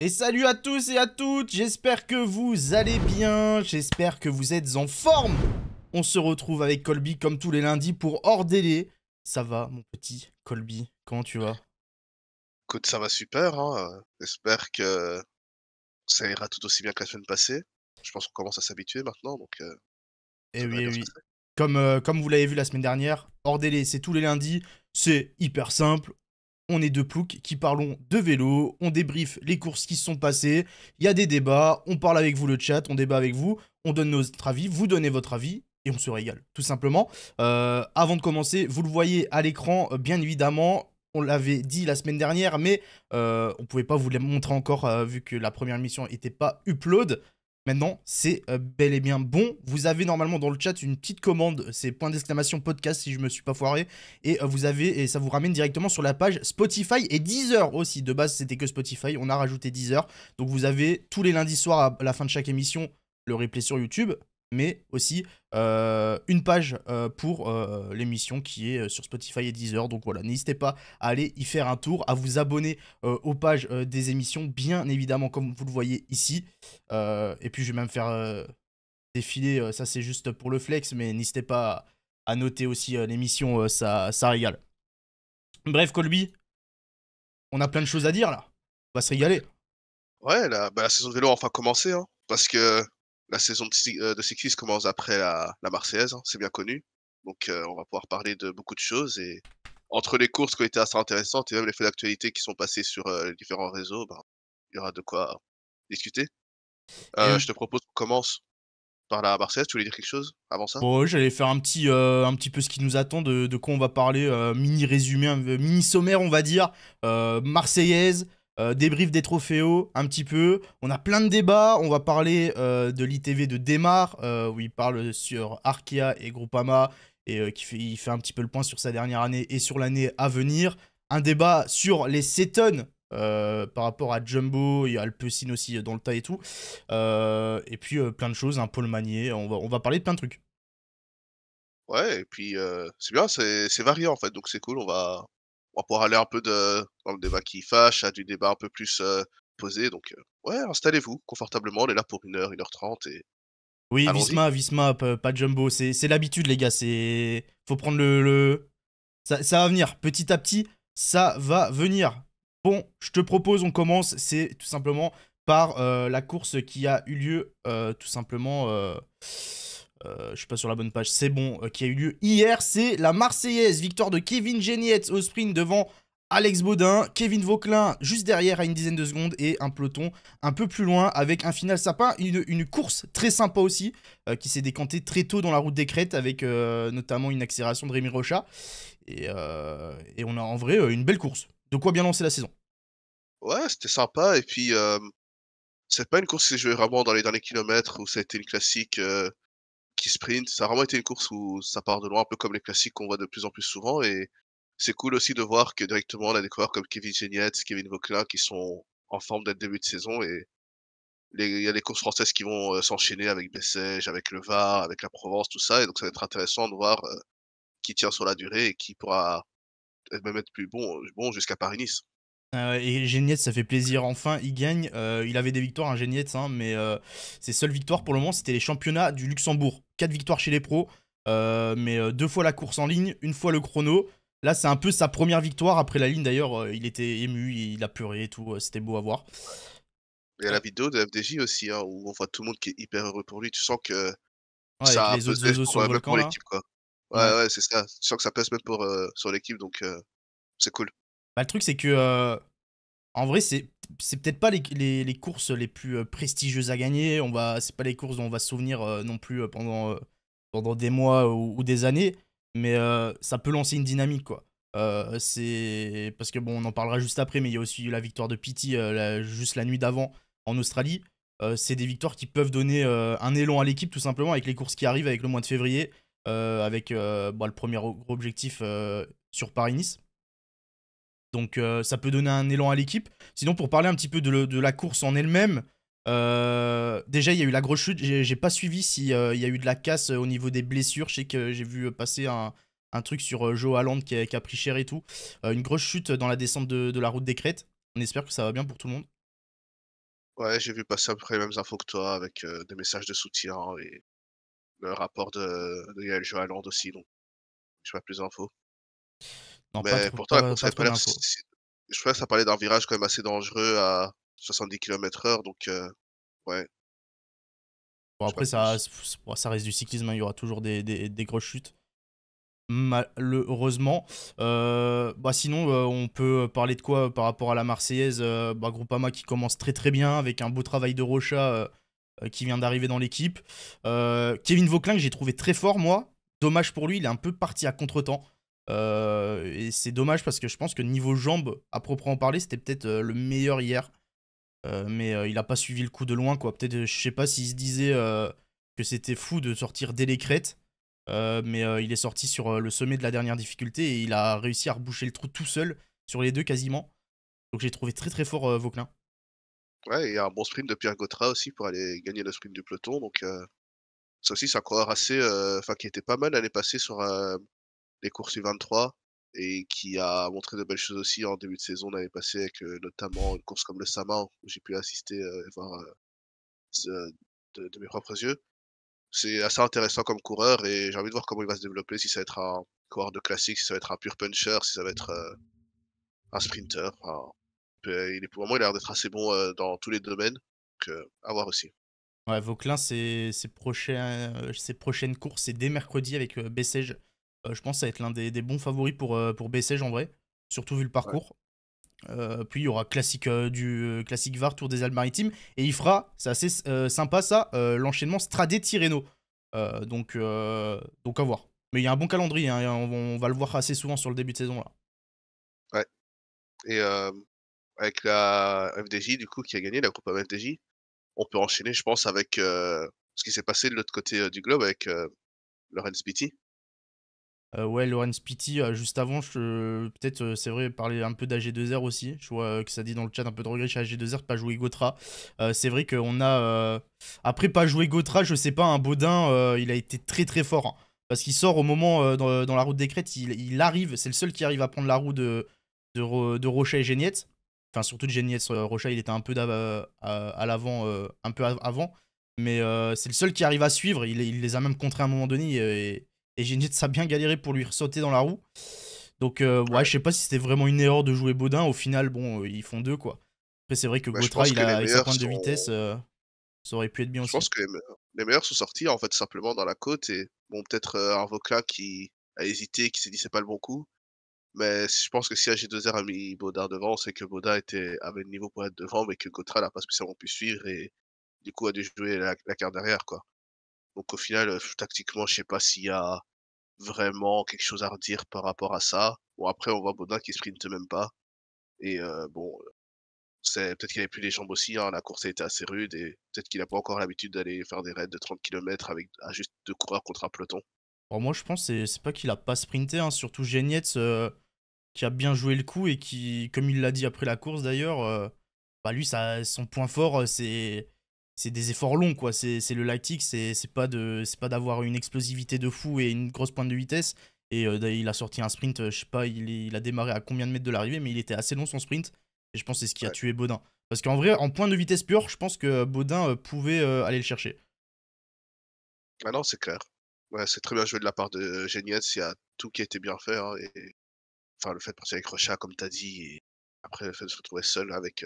Et salut à tous et à toutes, j'espère que vous allez bien, j'espère que vous êtes en forme On se retrouve avec Colby comme tous les lundis pour hors délai. Ça va mon petit Colby, comment tu vas Écoute, ça va super, hein. j'espère que ça ira tout aussi bien que la semaine passée. Je pense qu'on commence à s'habituer maintenant, donc... et euh, eh oui, eh oui. Comme, euh, comme vous l'avez vu la semaine dernière, hors délai c'est tous les lundis, c'est hyper simple, on est deux ploucs qui parlons de vélo, on débriefe les courses qui se sont passées, il y a des débats, on parle avec vous le chat, on débat avec vous, on donne notre avis, vous donnez votre avis. Et on se régale, tout simplement. Euh, avant de commencer, vous le voyez à l'écran, euh, bien évidemment, on l'avait dit la semaine dernière, mais euh, on ne pouvait pas vous le montrer encore vu que la première émission n'était pas upload. Maintenant, c'est euh, bel et bien bon. Vous avez normalement dans le chat une petite commande, c'est point d'exclamation podcast si je me suis pas foiré. Et euh, vous avez, et ça vous ramène directement sur la page Spotify et Deezer aussi. De base, c'était que Spotify, on a rajouté Deezer. Donc vous avez tous les lundis soirs à la fin de chaque émission le replay sur YouTube, mais aussi euh, une page euh, pour euh, l'émission qui est sur Spotify et Deezer. Donc voilà, n'hésitez pas à aller y faire un tour, à vous abonner aux pages des émissions, bien évidemment, comme vous le voyez ici. et puis je vais même faire défiler, ça c'est juste pour le flex, mais n'hésitez pas à noter aussi l'émission, ça, ça régale. Bref, Colby, on a plein de choses à dire là. On va se régaler. Ouais, la, bah, saison de vélo a enfin commencé, hein, parce que la saison de, euh, de commence après la, Marseillaise, hein, c'est bien connu. Donc euh, on va pouvoir parler de beaucoup de choses. Et entre les courses qui ont été assez intéressantes et même les faits d'actualité qui sont passés sur euh, les différents réseaux, ben, il y aura de quoi discuter. Je te propose qu'on commence par la Marseillaise. Tu voulais dire quelque chose avant ça bon, j'allais faire un petit, un petit peu ce qui nous attend, de, de quoi on va parler, mini résumé, mini sommaire on va dire. Marseillaise, euh, débrief des trophées, un petit peu. On a plein de débats. On va parler euh, de l'ITV de démarre euh, où il parle sur Arkea et Groupama, et qui fait, il fait un petit peu le point sur sa dernière année et sur l'année à venir. Un débat sur les Seton par rapport à Jumbo, il y a aussi dans le tas et tout. et puis plein de choses, un hein, Paul Manier. On va, on va parler de plein de trucs. Ouais, et puis c'est bien, c'est varié en fait, donc c'est cool. On va, on va aller un peu de, dans le débat qui fâche, à du débat un peu plus euh, posé. Donc, euh, ouais, installez-vous confortablement. On est là pour 1 heure, 1 heure 30 et. Oui, Visma, Visma, pas de jumbo. C'est l'habitude, les gars. C'est faut prendre le. Ça, va venir. Petit à petit, ça va venir. Bon, je te propose, on commence. C'est tout simplement par euh, la course qui a eu lieu, tout simplement euh, je suis pas sur la bonne page, c'est bon, euh, qui a eu lieu hier, c'est la Marseillaise, victoire de Kevin Genietz au sprint devant Alex Baudin, Kevin Vauquelin juste derrière à une dizaine de secondes et un peloton un peu plus loin avec un final sapin, une, course très sympa aussi euh, qui s'est décantée très tôt dans la route des crêtes avec euh, notamment une accélération de Rémi Rocha et, on a en vrai une belle course, de quoi bien lancer la saison. Ouais, c'était sympa et puis c'est pas une course qui s'est jouée vraiment dans les derniers kilomètres où ça a été une classique qui sprint. Ça a vraiment été une course où ça part de loin, un peu comme les classiques qu'on voit de plus en plus souvent. Et c'est cool aussi de voir que directement, on a des coureurs comme Kevin Genietz, Kevin Vauclin qui sont en forme dès le début de saison. Et il y a les courses françaises qui vont euh, s'enchaîner avec Bessège, avec le Var, avec la Provence, tout ça. Et donc, ça va être intéressant de voir euh, qui tient sur la durée et qui pourra euh, même être plus bon, bon jusqu'à Paris-Nice. Euh, et Geniet, ça fait plaisir. Enfin, il gagne. Euh, il avait des victoires, un hein, hein, mais euh, ses seules victoires pour le moment, c'était les championnats du Luxembourg. 4 victoires chez les pros, mais deux fois la course en ligne, une fois le chrono. Là, c'est un peu sa première victoire. Après la ligne, d'ailleurs, il était ému, il a pleuré et tout. c'était beau à voir. Il y a la vidéo de FDJ aussi, hein, où on voit tout le monde qui est hyper heureux pour lui. Tu sens que ça passe même pour, l'équipe. Ouais, ouais. ouais c'est ça. Tu sens que ça passe même pour, sur l'équipe, donc c'est cool. Bah, le truc, c'est que. Euh, en vrai, c'est. peut-être pas les, courses les plus euh, prestigieuses à gagner. On va, c'est pas les courses dont on va se souvenir euh, non plus pendant, pendant des mois ou, des années. Mais ça peut lancer une dynamique, quoi. c'est parce que bon, on en parlera juste après, mais il y a aussi la victoire de Pity juste la nuit d'avant en Australie. c'est des victoires qui peuvent donner un élan à l'équipe tout simplement avec les courses qui arrivent avec le mois de février, avec bah, le premier objectif sur Paris-Nice. Donc euh, ça peut donner un élan à l'équipe. Sinon, pour parler un petit peu de, la course en elle-même, euh, déjà il y a eu la grosse chute. J'ai pas suivi s'il euh, y a eu de la casse au niveau des blessures. Je sais que j'ai vu passer un, truc sur Joe Halland qui a, pris cher et tout. une grosse chute dans la descente de, la route des crêtes. On espère que ça va bien pour tout le monde. Ouais, j'ai vu passer à peu près les mêmes infos que toi avec des messages de soutien et le rapport de, de Joe aussi. Donc, je vois pas plus d'infos mais pourtant, je crois ça parlait d'un virage quand même assez dangereux à 70 km/h, donc euh, ouais. Bon, après, ça, ça reste du cyclisme, hein, il y aura toujours des, grosses chutes. Malheureusement. Euh, bah sinon, euh, on peut parler de quoi par rapport à la Marseillaise bah, Groupama qui commence très très bien avec un beau travail de Rocha qui vient d'arriver dans l'équipe. Kevin Vauclin que j'ai trouvé très fort, moi. Dommage pour lui, il est un peu parti à contre-temps. Euh, et c'est dommage parce que je pense que niveau jambes, à proprement parler, c'était peut-être euh, le meilleur hier. Euh, mais il a pas suivi le coup de loin, quoi. Peut-être, je sais pas s'il se disait que c'était fou de sortir dès les crêtes. mais il est sorti sur le sommet de la dernière difficulté et il a réussi à reboucher le trou tout seul, sur les deux quasiment. Donc j'ai trouvé très très fort Vauclin Ouais, il y a un bon sprint de Pierre Gautra aussi pour aller gagner le sprint du peloton. Donc ça aussi, c'est un coureur assez. Enfin, qui était pas mal l'année passer sur un les courses U23 et qui a montré de belles choses aussi en début de saison l'année passée avec euh, notamment une course comme le Sama où j'ai pu assister euh, et voir euh, de, mes propres yeux. C'est assez intéressant comme coureur et j'ai envie de voir comment il va se développer, si ça va être un coureur de classique, si ça va être un pur puncher, si ça va être un sprinter. il est pour moi, il a l'air d'être assez bon dans tous les domaines. Donc, à voir aussi. Ouais, Vauclin, ses, prochaines courses, c'est dès mercredi avec Bessège euh, je pense que ça va être l'un des, bons favoris pour, euh, pour en vrai, surtout vu le parcours. Euh, puis il y aura classique du classique VAR Tour des Alpes-Maritimes et il fera, c'est assez sympa ça, l'enchaînement Stradé-Tirreno. donc, donc à voir. Mais il y a un bon calendrier, hein, on, va le voir assez souvent sur le début de saison là. Ouais. Et avec la FDJ, du coup, qui a gagné la Coupe FDJ, on peut enchaîner, je pense, avec ce qui s'est passé de l'autre côté du globe avec Lorenz Beatty, euh, ouais, Lorenz Pity, euh, juste avant, peut-être, euh, c'est vrai, parler un peu d'AG2R aussi. Je vois que ça dit dans le chat un peu de regret chez AG2R de pas jouer Gotra. c'est vrai qu'on a. Après, pas jouer Gotra, je sais pas, un Baudin, il a été très très fort. Hein. parce qu'il sort au moment dans, la route des crêtes, il, arrive, c'est le seul qui arrive à prendre la roue de, de, Rocha et Geniette. Enfin, surtout de Geniette, Rocha, il était un peu à, l'avant, un peu avant. Mais c'est le seul qui arrive à suivre, il, il les a même contrés à un moment donné. et et ça a bien galéré pour lui sauter dans la roue. Donc, euh, ouais, je sais pas si c'était vraiment une erreur de jouer Baudin. Au final, bon, euh, ils font deux, quoi. Après, c'est vrai que Gotra il a, sa pointe de vitesse, euh, ça aurait pu être bien je aussi. Je pense que les meilleurs, sont sortis, en fait, simplement dans la côte. Et bon, peut-être euh, qui a hésité, qui s'est dit c'est pas le bon coup. Mais je pense que si AG2R a mis Baudin devant, c'est que Baudin était, avait le niveau pour être devant, mais que Gautra n'a pas spécialement pu suivre et du coup a dû jouer la, la carte derrière, quoi. Donc au final, euh, tactiquement, je sais pas s'il y a vraiment quelque chose à redire par rapport à ça. Bon, après, on voit Baudin qui sprinte même pas. Et euh, bon, euh, c'est peut-être qu'il avait plus les jambes aussi. Hein. la course a été assez rude et peut-être qu'il n'a pas encore l'habitude d'aller faire des raids de 30 km avec juste deux coureurs contre un peloton. Alors moi, je pense que c'est pas qu'il a pas sprinté, hein. surtout Genietz qui a bien joué le coup et qui, comme il l'a dit après la course d'ailleurs, bah lui, ça, son point fort, c'est c'est des efforts longs quoi. C'est le lactique, c'est pas de c'est pas d'avoir une explosivité de fou et une grosse pointe de vitesse. Et euh, il a sorti un sprint, euh, je sais pas, il, a démarré à combien de mètres de l'arrivée, mais il était assez long son sprint. Et je pense que c'est ce qui a tué Baudin. Parce qu'en vrai, en point de vitesse pure, je pense que Baudin euh, pouvait aller le chercher. Ah non, c'est clair. Ouais, c'est très bien joué de la part de Genietz, Il y a tout qui a été bien fait. Hein, enfin, le fait de partir avec Rochat, comme t'as dit, et après le fait de se retrouver seul avec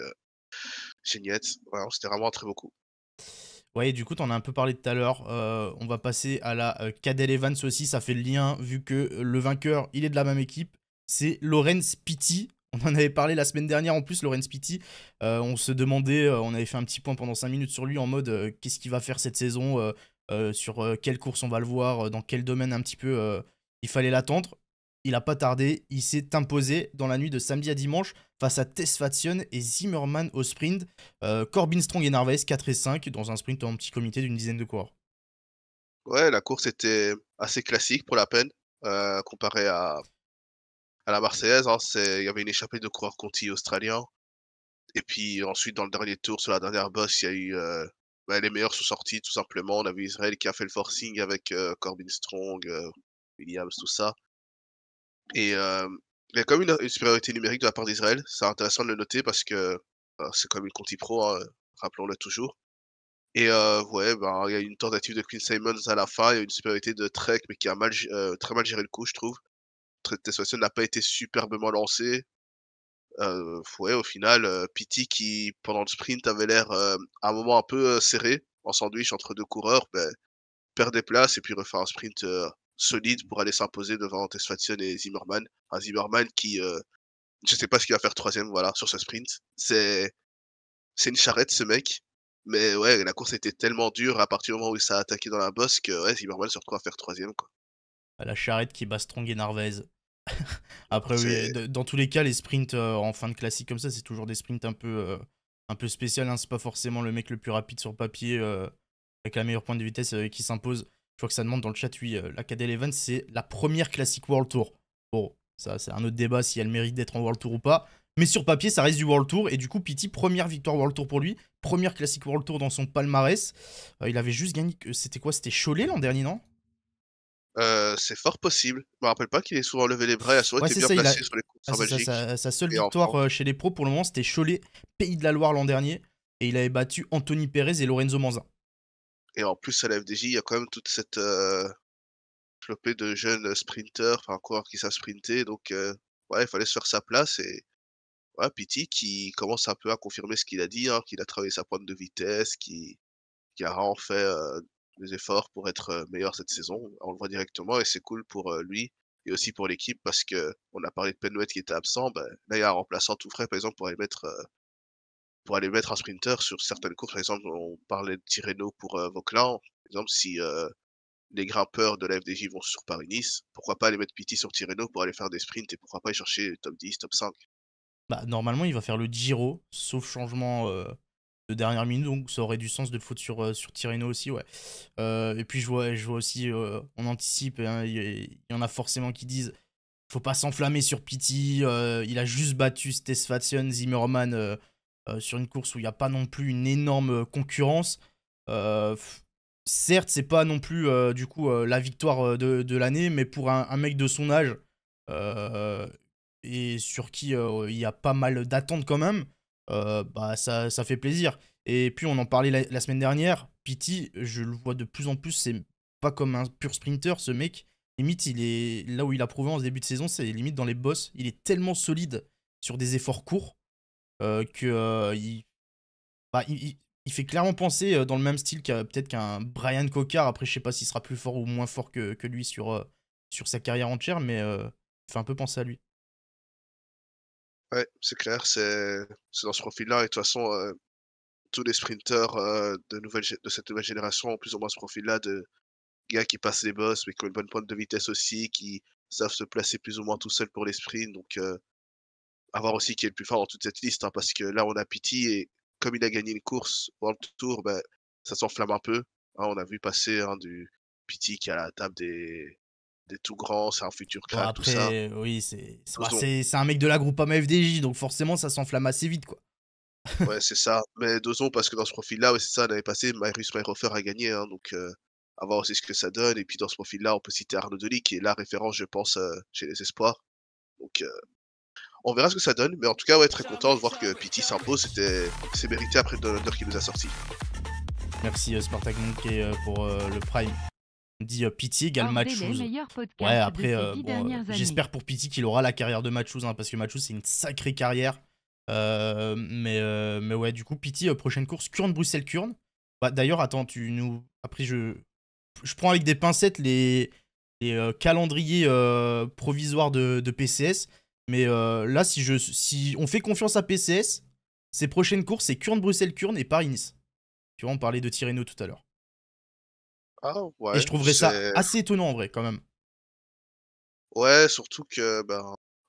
Genietz, ouais, c'était vraiment très beau Ouais, du coup, on as un peu parlé tout à l'heure. Euh, on va passer à la euh, Cadel Evans aussi. Ça fait le lien, vu que euh, le vainqueur, il est de la même équipe. C'est Lorenz Pitti. On en avait parlé la semaine dernière en plus, Lorenz Pitti. Euh, on se demandait, on avait fait un petit point pendant 5 minutes sur lui en mode qu'est-ce qu'il va faire cette saison, sur quelle course on va le voir, dans quel domaine un petit peu il fallait l'attendre. Il a pas tardé, il s'est imposé dans la nuit de samedi à dimanche face à Tesfatsion et Zimmerman au sprint. Euh, Corbin Strong et Narvaez 4 et 5 dans un sprint en petit comité d'une dizaine de coureurs. Ouais, la course était assez classique pour la peine, euh, comparée à, à, la Marseillaise. Hein, il y avait une échappée de coureurs Conti australiens. Et puis ensuite, dans le dernier tour, sur la dernière bosse, il y a eu euh, bah, les meilleurs sous sortis, tout simplement. On a vu Israël qui a fait le forcing avec Corbin Strong, Williams, tout ça. Et il y a quand même une, supériorité numérique de la part d'Israël. C'est intéressant de le noter parce que bah, c'est comme une Conti Pro, hein, rappelons-le toujours. Et euh, ouais, ben, il y a une tentative de Queen Simons à la fin, il y a une supériorité de Trek, mais qui a mal, euh, très mal géré le coup, je trouve. Testation n'a pas été superbement lancé. Euh, ouais, au final, euh, Pity qui, pendant le sprint, avait l'air à euh, un moment un peu serré, en sandwich entre deux coureurs, ben, perd des places et puis refait un sprint solide pour aller s'imposer devant Tesfatsion et Zimmerman. Un Zimmerman qui, euh, je sais pas ce qu'il va faire troisième, voilà, sur ce sprint. C'est, c'est une charrette, ce mec. Mais ouais, la course était tellement dure à partir du moment où il s'est attaqué dans la bosse que Zimmerman se retrouve à faire troisième, quoi. Bah, la charrette qui bat Strong et Narvez. Après, dans tous les cas, les sprints euh, en fin de classique comme ça, c'est toujours des sprints un peu, euh, un peu spécial. Hein. C'est pas forcément le mec le plus rapide sur papier avec la meilleure pointe de vitesse qui s'impose. Je crois que ça demande dans le chat, oui, euh, la KD Eleven, c'est la première Classic World Tour. Bon, ça, c'est un autre débat si elle mérite d'être en World Tour ou pas. Mais sur papier, ça reste du World Tour. Et du coup, Pity, première victoire World Tour pour lui. Première classique World Tour dans son palmarès. Euh, il avait juste gagné. C'était quoi C'était Cholet l'an dernier, non euh, c'est fort possible. Je me rappelle pas qu'il ait souvent levé les bras et a souvent bien placé sur les ah, en Belgique. sa, seule victoire chez les pros pour le moment, c'était Cholet, Pays de la Loire l'an dernier. Et il avait battu Anthony Perez et Lorenzo Manzin. Et en plus, à la FDJ, il y a quand même toute cette euh, flopée de jeunes euh, sprinteurs, enfin, coureurs qui savent sprinter. Donc, euh, ouais, il fallait se faire sa place. Et ouais, Pity qui commence un peu à confirmer ce qu'il a dit, hein, qu'il a travaillé sa pointe de vitesse, qui, qui a vraiment fait des efforts pour être meilleur cette saison. On le voit directement et c'est cool pour lui et aussi pour l'équipe parce que on a parlé de Penouette qui était absent. Ben, là, il y a un remplaçant tout frais, par exemple, pour aller mettre pour aller mettre un sprinter sur certaines courses. Par exemple, on parlait de Tirreno pour euh, Vauclan. Par exemple, si euh, les grimpeurs de la FDJ vont sur Paris-Nice, pourquoi pas aller mettre Pity sur Tirreno pour aller faire des sprints et pourquoi pas aller chercher top 10, top 5 bah, Normalement, il va faire le Giro, sauf changement euh, de dernière minute, donc ça aurait du sens de le foutre sur, euh, sur Tirreno aussi. ouais. et puis, je vois, je vois aussi, on anticipe, hein, il y, en a forcément qui disent faut pas s'enflammer sur Pity. il a juste battu Stesfation, Zimmerman euh, sur une course où il n'y a pas non plus une énorme euh, concurrence. Euh, certes, c'est pas non plus du coup la victoire de, de l'année, mais pour un, mec de son âge et sur qui il y a pas mal d'attentes quand même, bah ça, ça fait plaisir. Et puis on en parlait la, semaine dernière, Pity, je le vois de plus en plus, c'est pas comme un pur sprinter ce mec. Limite, il est là où il a prouvé en ce début de saison, c'est limite dans les boss. Il est tellement solide sur des efforts courts euh, que euh, il, bah, il, il, fait clairement penser euh, dans le même style qu'à peut-être qu'un Brian Cocard. Après, je sais pas s'il sera plus fort ou moins fort que, que lui sur, sur sa carrière entière, mais il fait un peu penser à lui. Ouais, c'est clair, c'est dans ce profil-là. Et de toute façon, tous les sprinteurs de, nouvelle, de cette nouvelle génération ont plus ou moins ce profil-là de gars qui passent les boss, mais qui ont une bonne pointe de vitesse aussi, qui savent se placer plus ou moins tout seul pour les sprints. Donc, à voir aussi qui est le plus fort dans toute cette liste, hein, parce que là, on a Pity et comme il a gagné une course World Tour, ben, ça s'enflamme un peu. Hein. on a vu passer hein, du Pity qui est à la table des, des tout grands, c'est un futur crack, tout ça. Oui, bah, c'est un mec de la groupe AMFDJ, donc forcément, ça s'enflamme assez vite, quoi. ouais, c'est ça. Mais dosons parce que dans ce profil-là, c'est ça, avait passé. Marius Meyerhofer a gagné, donc euh, à voir aussi ce que ça donne. Et puis dans ce profil-là, on peut citer Arnaud Delis, qui est la référence, je pense, euh, chez les espoirs. Donc, euh, on verra ce que ça donne, mais en tout cas, ouais, très content de voir que Pity s'impose, c'était c'est mérité après le Donner qui nous a sorti. Merci euh, Spartak Monkey euh, pour euh, le Prime. On dit Pity égale Matchouz. Ouais, après, j'espère pour Pity qu'il aura la carrière de Matchouz hein, parce que Matchouz c'est une sacrée carrière. mais, mais ouais, du coup, Pity, prochaine course, Kurn, Bruxelles-Kurn. Bah, D'ailleurs, attends, tu nous. Après, je, je prends avec des pincettes les, les calendriers provisoires de, de PCS. Mais euh, là, si, je, si on fait confiance à PCS, ses prochaines courses, c'est Kurne-Bruxelles-Kurne et Paris-Nice. Tu vois, on parlait de Tirreno tout à l'heure. Ah ouais. Et je trouverais ça assez étonnant en vrai, quand même. Ouais, surtout que, ben,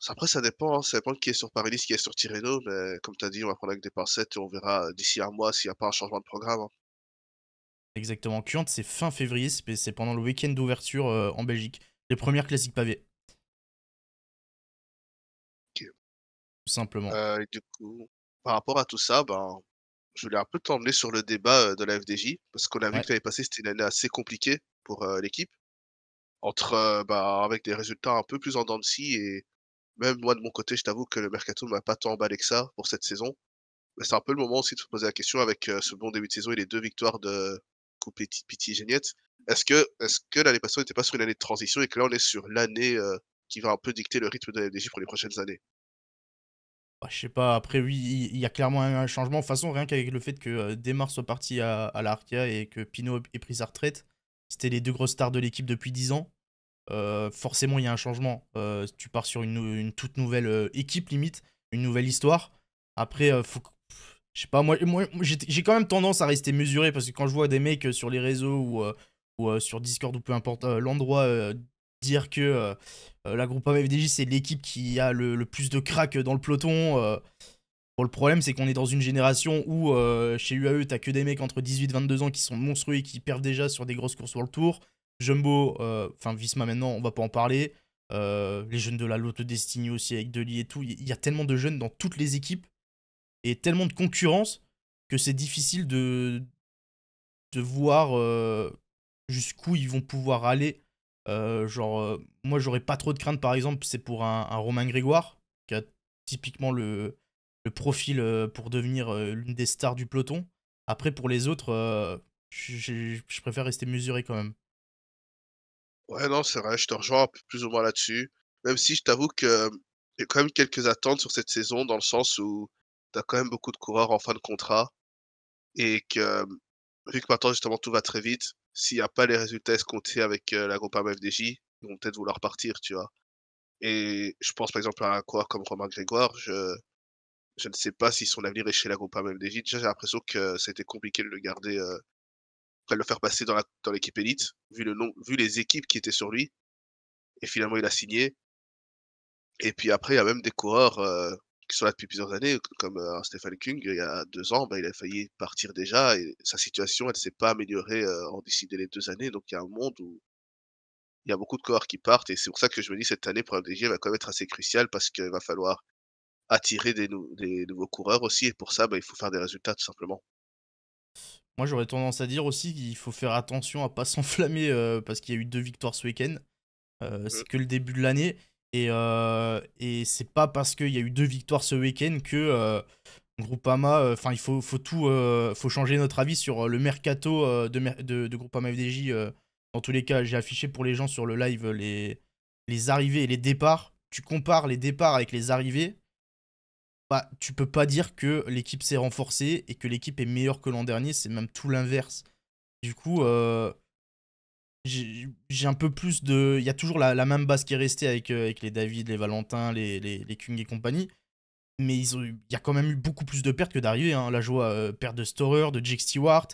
Après, ça dépend, hein, ça dépend qui est sur Paris-Nice, qui est sur Tirreno, mais comme tu as dit, on va prendre avec des pincettes et on verra d'ici un mois s'il n'y a pas un changement de programme. Hein. Exactement. kurne, c'est fin février, c'est pendant le week-end d'ouverture euh, en Belgique. Les premières classiques pavées. simplement. Euh, du coup, par rapport à tout ça, ben, je voulais un peu t'emmener sur le débat euh, de la FDJ, parce qu'on a vu que l'année passée, c'était une année assez compliquée pour euh, l'équipe, entre ben, avec des résultats un peu plus en dents de scie, et même moi de mon côté, je t'avoue que le mercato m'a pas tant emballé que ça pour cette saison. Mais c'est un peu le moment aussi de se poser la question avec ce bon début de saison et les deux victoires de Coupe Piti Géniette. Est-ce que, est-ce que l'année passée n'était pas sur une année de transition et que là on est sur l'année qui va un peu dicter le rythme de la FDJ pour les prochaines années bah, je sais pas, après oui, il y a clairement un changement. De toute façon, rien qu'avec le fait que euh, Desmar soit parti à, à l'Arkia et que Pino ait pris sa retraite, c'était les deux grosses stars de l'équipe depuis 10 ans. Euh, forcément, il y a un changement. Euh, tu pars sur une, toute nouvelle équipe, limite, une nouvelle histoire. Après, je sais pas, moi, j'ai quand même tendance à rester mesuré parce que quand je vois des mecs sur les réseaux ou sur Discord ou peu importe l'endroit dire que euh, euh, la groupe FDJ, c'est l'équipe qui a le, plus de crack dans le peloton. Euh. Bon, le problème, c'est qu'on est dans une génération où chez UAE, t'as que des mecs entre 18 22 ans qui sont monstrueux et qui perdent déjà sur des grosses courses World Tour. Jumbo, enfin Visma maintenant, on va pas en parler. les jeunes de la Lotto Destiny aussi avec Deli et tout. Il y a tellement de jeunes dans toutes les équipes et tellement de concurrence que c'est difficile de, de voir jusqu'où ils vont pouvoir aller euh, genre, euh, moi, j'aurais pas trop de crainte, par exemple, c'est pour un, Romain Grégoire, qui a typiquement le, profil euh, pour devenir l'une des stars du peloton. Après, pour les autres, je préfère rester mesuré quand même. Ouais, non, c'est vrai, je te rejoins plus ou moins là-dessus. Même si je t'avoue que y quand même quelques attentes sur cette saison, dans le sens où t'as quand même beaucoup de coureurs en fin de contrat. Et que, vu que maintenant, justement, tout va très vite, s'il n'y a pas les résultats escomptés avec la euh, la groupe DJ, ils vont peut-être vouloir partir, tu vois. Et je pense par exemple à un coureur comme Romain Grégoire, je, ne sais pas si son avenir est chez la groupe MFDJ. j'ai l'impression que c'était compliqué de le garder, euh, après de le faire passer dans, la, dans l'équipe élite, vu, le nom, vu les équipes qui étaient sur lui. Et finalement, il a signé. Et puis après, il y a même des coureurs, euh, qui sont là depuis plusieurs années, comme Stéphane Stephen King, il y a deux ans, ben, il a failli partir déjà et sa situation, elle ne s'est pas améliorée en d'ici les deux années. Donc il y a un monde où il y a beaucoup de coureurs qui partent et c'est pour ça que je me dis cette année pour MDG va quand même être assez crucial parce qu'il va falloir attirer des, nouveaux coureurs aussi et pour ça, ben, il faut faire des résultats tout simplement. Moi j'aurais tendance à dire aussi qu'il faut faire attention à pas s'enflammer parce qu'il y a eu deux victoires ce week-end. Mmh. C'est que le début de l'année. Et, euh, et c'est pas parce qu'il y a eu deux victoires ce week-end que euh, Groupama, euh, enfin il faut, tout, faut changer notre avis sur le mercato de, Groupama FDJ. dans tous les cas, j'ai affiché pour les gens sur le live les, les arrivées et les départs. Tu compares les départs avec les arrivées, bah, tu peux pas dire que l'équipe s'est renforcée et que l'équipe est meilleure que l'an dernier, c'est même tout l'inverse. Du coup, euh, j'ai un peu plus de. Il y a toujours la, même base qui est restée avec, euh, avec les David, les Valentin, les, les, les Kung et compagnie. Mais il y a quand même eu beaucoup plus de pertes que d'arrivées. Hein. La joie euh, perte de Storer, de Jake Stewart,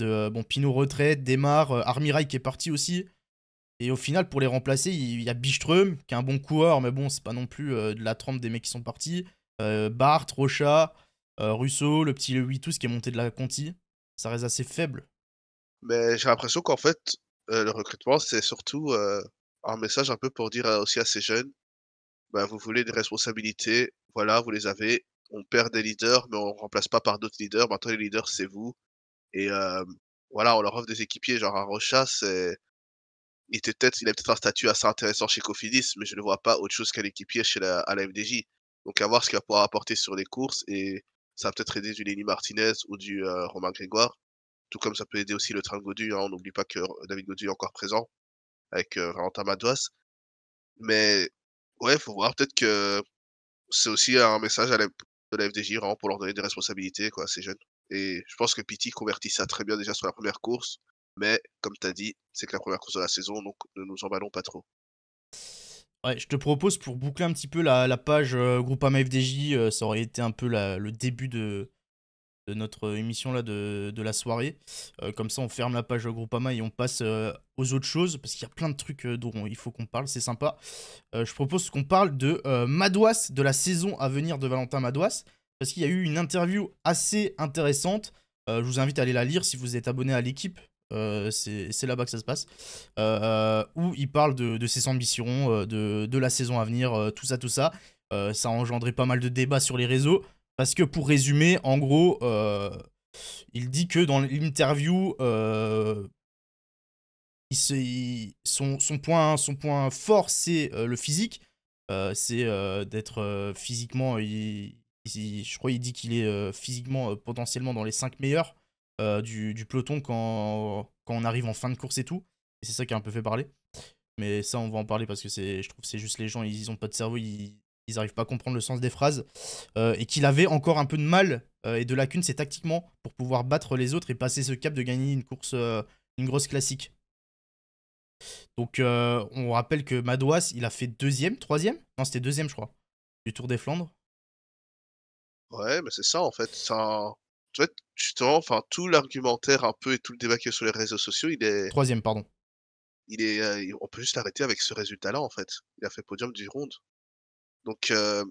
de euh, bon, Pinot retraite, Demar, Armirail qui est parti aussi. Et au final, pour les remplacer, il y a Bistrum, qui est un bon coureur, mais bon, c'est pas non plus de la trempe des mecs qui sont partis. Bart, Rocha, Russo, le petit Lewitus qui est monté de la Conti. Ça reste assez faible. Mais j'ai l'impression qu'en fait, euh, le recrutement, c'est surtout euh, un message un peu pour dire euh, aussi à ces jeunes, bah, vous voulez des responsabilités, voilà, vous les avez. On perd des leaders, mais on ne remplace pas par d'autres leaders. Maintenant, les leaders, c'est vous. Et voilà, on leur offre des équipiers. Genre, à Rocha, c'est... Il, était peut-être, il a peut-être un statut assez intéressant chez Cofidis, mais je ne vois pas autre chose qu'un équipier chez la, à la FDJ. Donc, à voir ce qu'il va pouvoir apporter sur les courses. Et ça va peut-être aider du Lenny Martinez ou du Romain Grégoire. Tout comme ça peut aider aussi le train de Godu. Hein, on n'oublie pas que euh, David Godu est encore présent avec euh, Valentin Mais ouais, faut voir. Peut-être que c'est aussi un message à de la FDJ pour leur donner des responsabilités quoi, à ces jeunes. Et je pense que Piti convertit ça très bien déjà sur la première course. Mais comme tu as dit, c'est que la première course de la saison, donc ne nous emballons pas trop. Ouais, je te propose pour boucler un petit peu la, page groupe euh, Groupama FDJ, euh, ça aurait été un peu le début de, de notre émission là de, de la soirée. Euh, comme ça, on ferme la page Groupama et on passe euh, aux autres choses parce qu'il y a plein de trucs euh, dont il faut qu'on parle, c'est sympa. je propose qu'on parle de Madouas, de la saison à venir de Valentin Madouas, parce qu'il y a eu une interview assez intéressante. je vous invite à aller la lire si vous êtes abonné à l'équipe. c'est là-bas que ça se passe, où il parle de, de ses ambitions, de, de, la saison à venir, tout ça, tout ça. ça a engendré pas mal de débats sur les réseaux. Parce que pour résumer, en gros, euh, il dit que dans l'interview, euh, hein, son, point, fort, c'est euh, le physique. c'est d'être physiquement. je crois qu'il dit qu'il est physiquement potentiellement dans les 5 meilleurs du, peloton quand, on arrive en fin de course et tout. Et c'est ça qui a un peu fait parler. Mais ça, on va en parler parce que je trouve que c'est juste les gens, ils n'ont pas de cerveau, ils, ils n'arrivent pas à comprendre le sens des phrases, euh, et qu'il avait encore un peu de mal euh, et de lacunes, c'est tactiquement, pour pouvoir battre les autres et passer ce cap de gagner une course, euh, une grosse classique. Donc on rappelle que Madouas, il a fait deuxième, troisième Non, c'était deuxième, je crois, du Tour des Flandres. Ouais, mais c'est ça en fait. Ça... tout l'argumentaire un peu et tout le débat qu'il y a sur les réseaux sociaux, il est. Troisième, pardon. Il est, on peut juste arrêter avec ce résultat-là en fait. Il a fait podium du ronde. Donc, euh,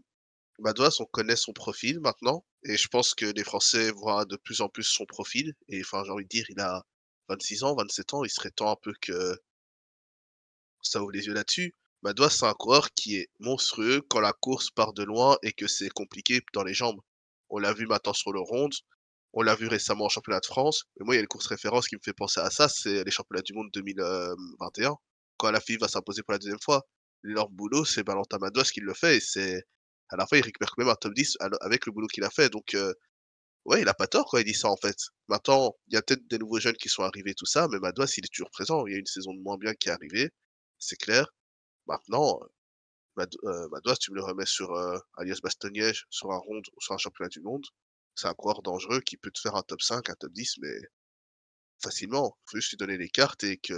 Madouas, bah, on connaît son profil maintenant. Et je pense que les Français voient de plus en plus son profil. Et enfin, j'ai envie de dire, il a 26 ans, 27 ans. Il serait temps un peu que ça ouvre les yeux là-dessus. Madouas, bah, c'est un coureur qui est monstrueux quand la course part de loin et que c'est compliqué dans les jambes. On l'a vu maintenant sur le ronde. On l'a vu récemment en championnat de France. Et moi, il y a une course référence qui me fait penser à ça. C'est les championnats du monde 2021. Euh, quand la fille va s'imposer pour la deuxième fois leur boulot, c'est Valentin Madouas qui le fait et c'est à la fin il récupère quand même un top 10 avec le boulot qu'il a fait. Donc euh, ouais, il a pas tort quand il dit ça en fait. Maintenant, il y a peut-être des nouveaux jeunes qui sont arrivés tout ça, mais Madouas il est toujours présent. Il y a une saison de moins bien qui est arrivée, c'est clair. Maintenant, euh, madou tu me le remets sur euh, alias bastogne sur un ronde ou sur un championnat du monde, c'est un coureur dangereux qui peut te faire un top 5, un top 10, mais facilement. Il faut juste lui donner les cartes et que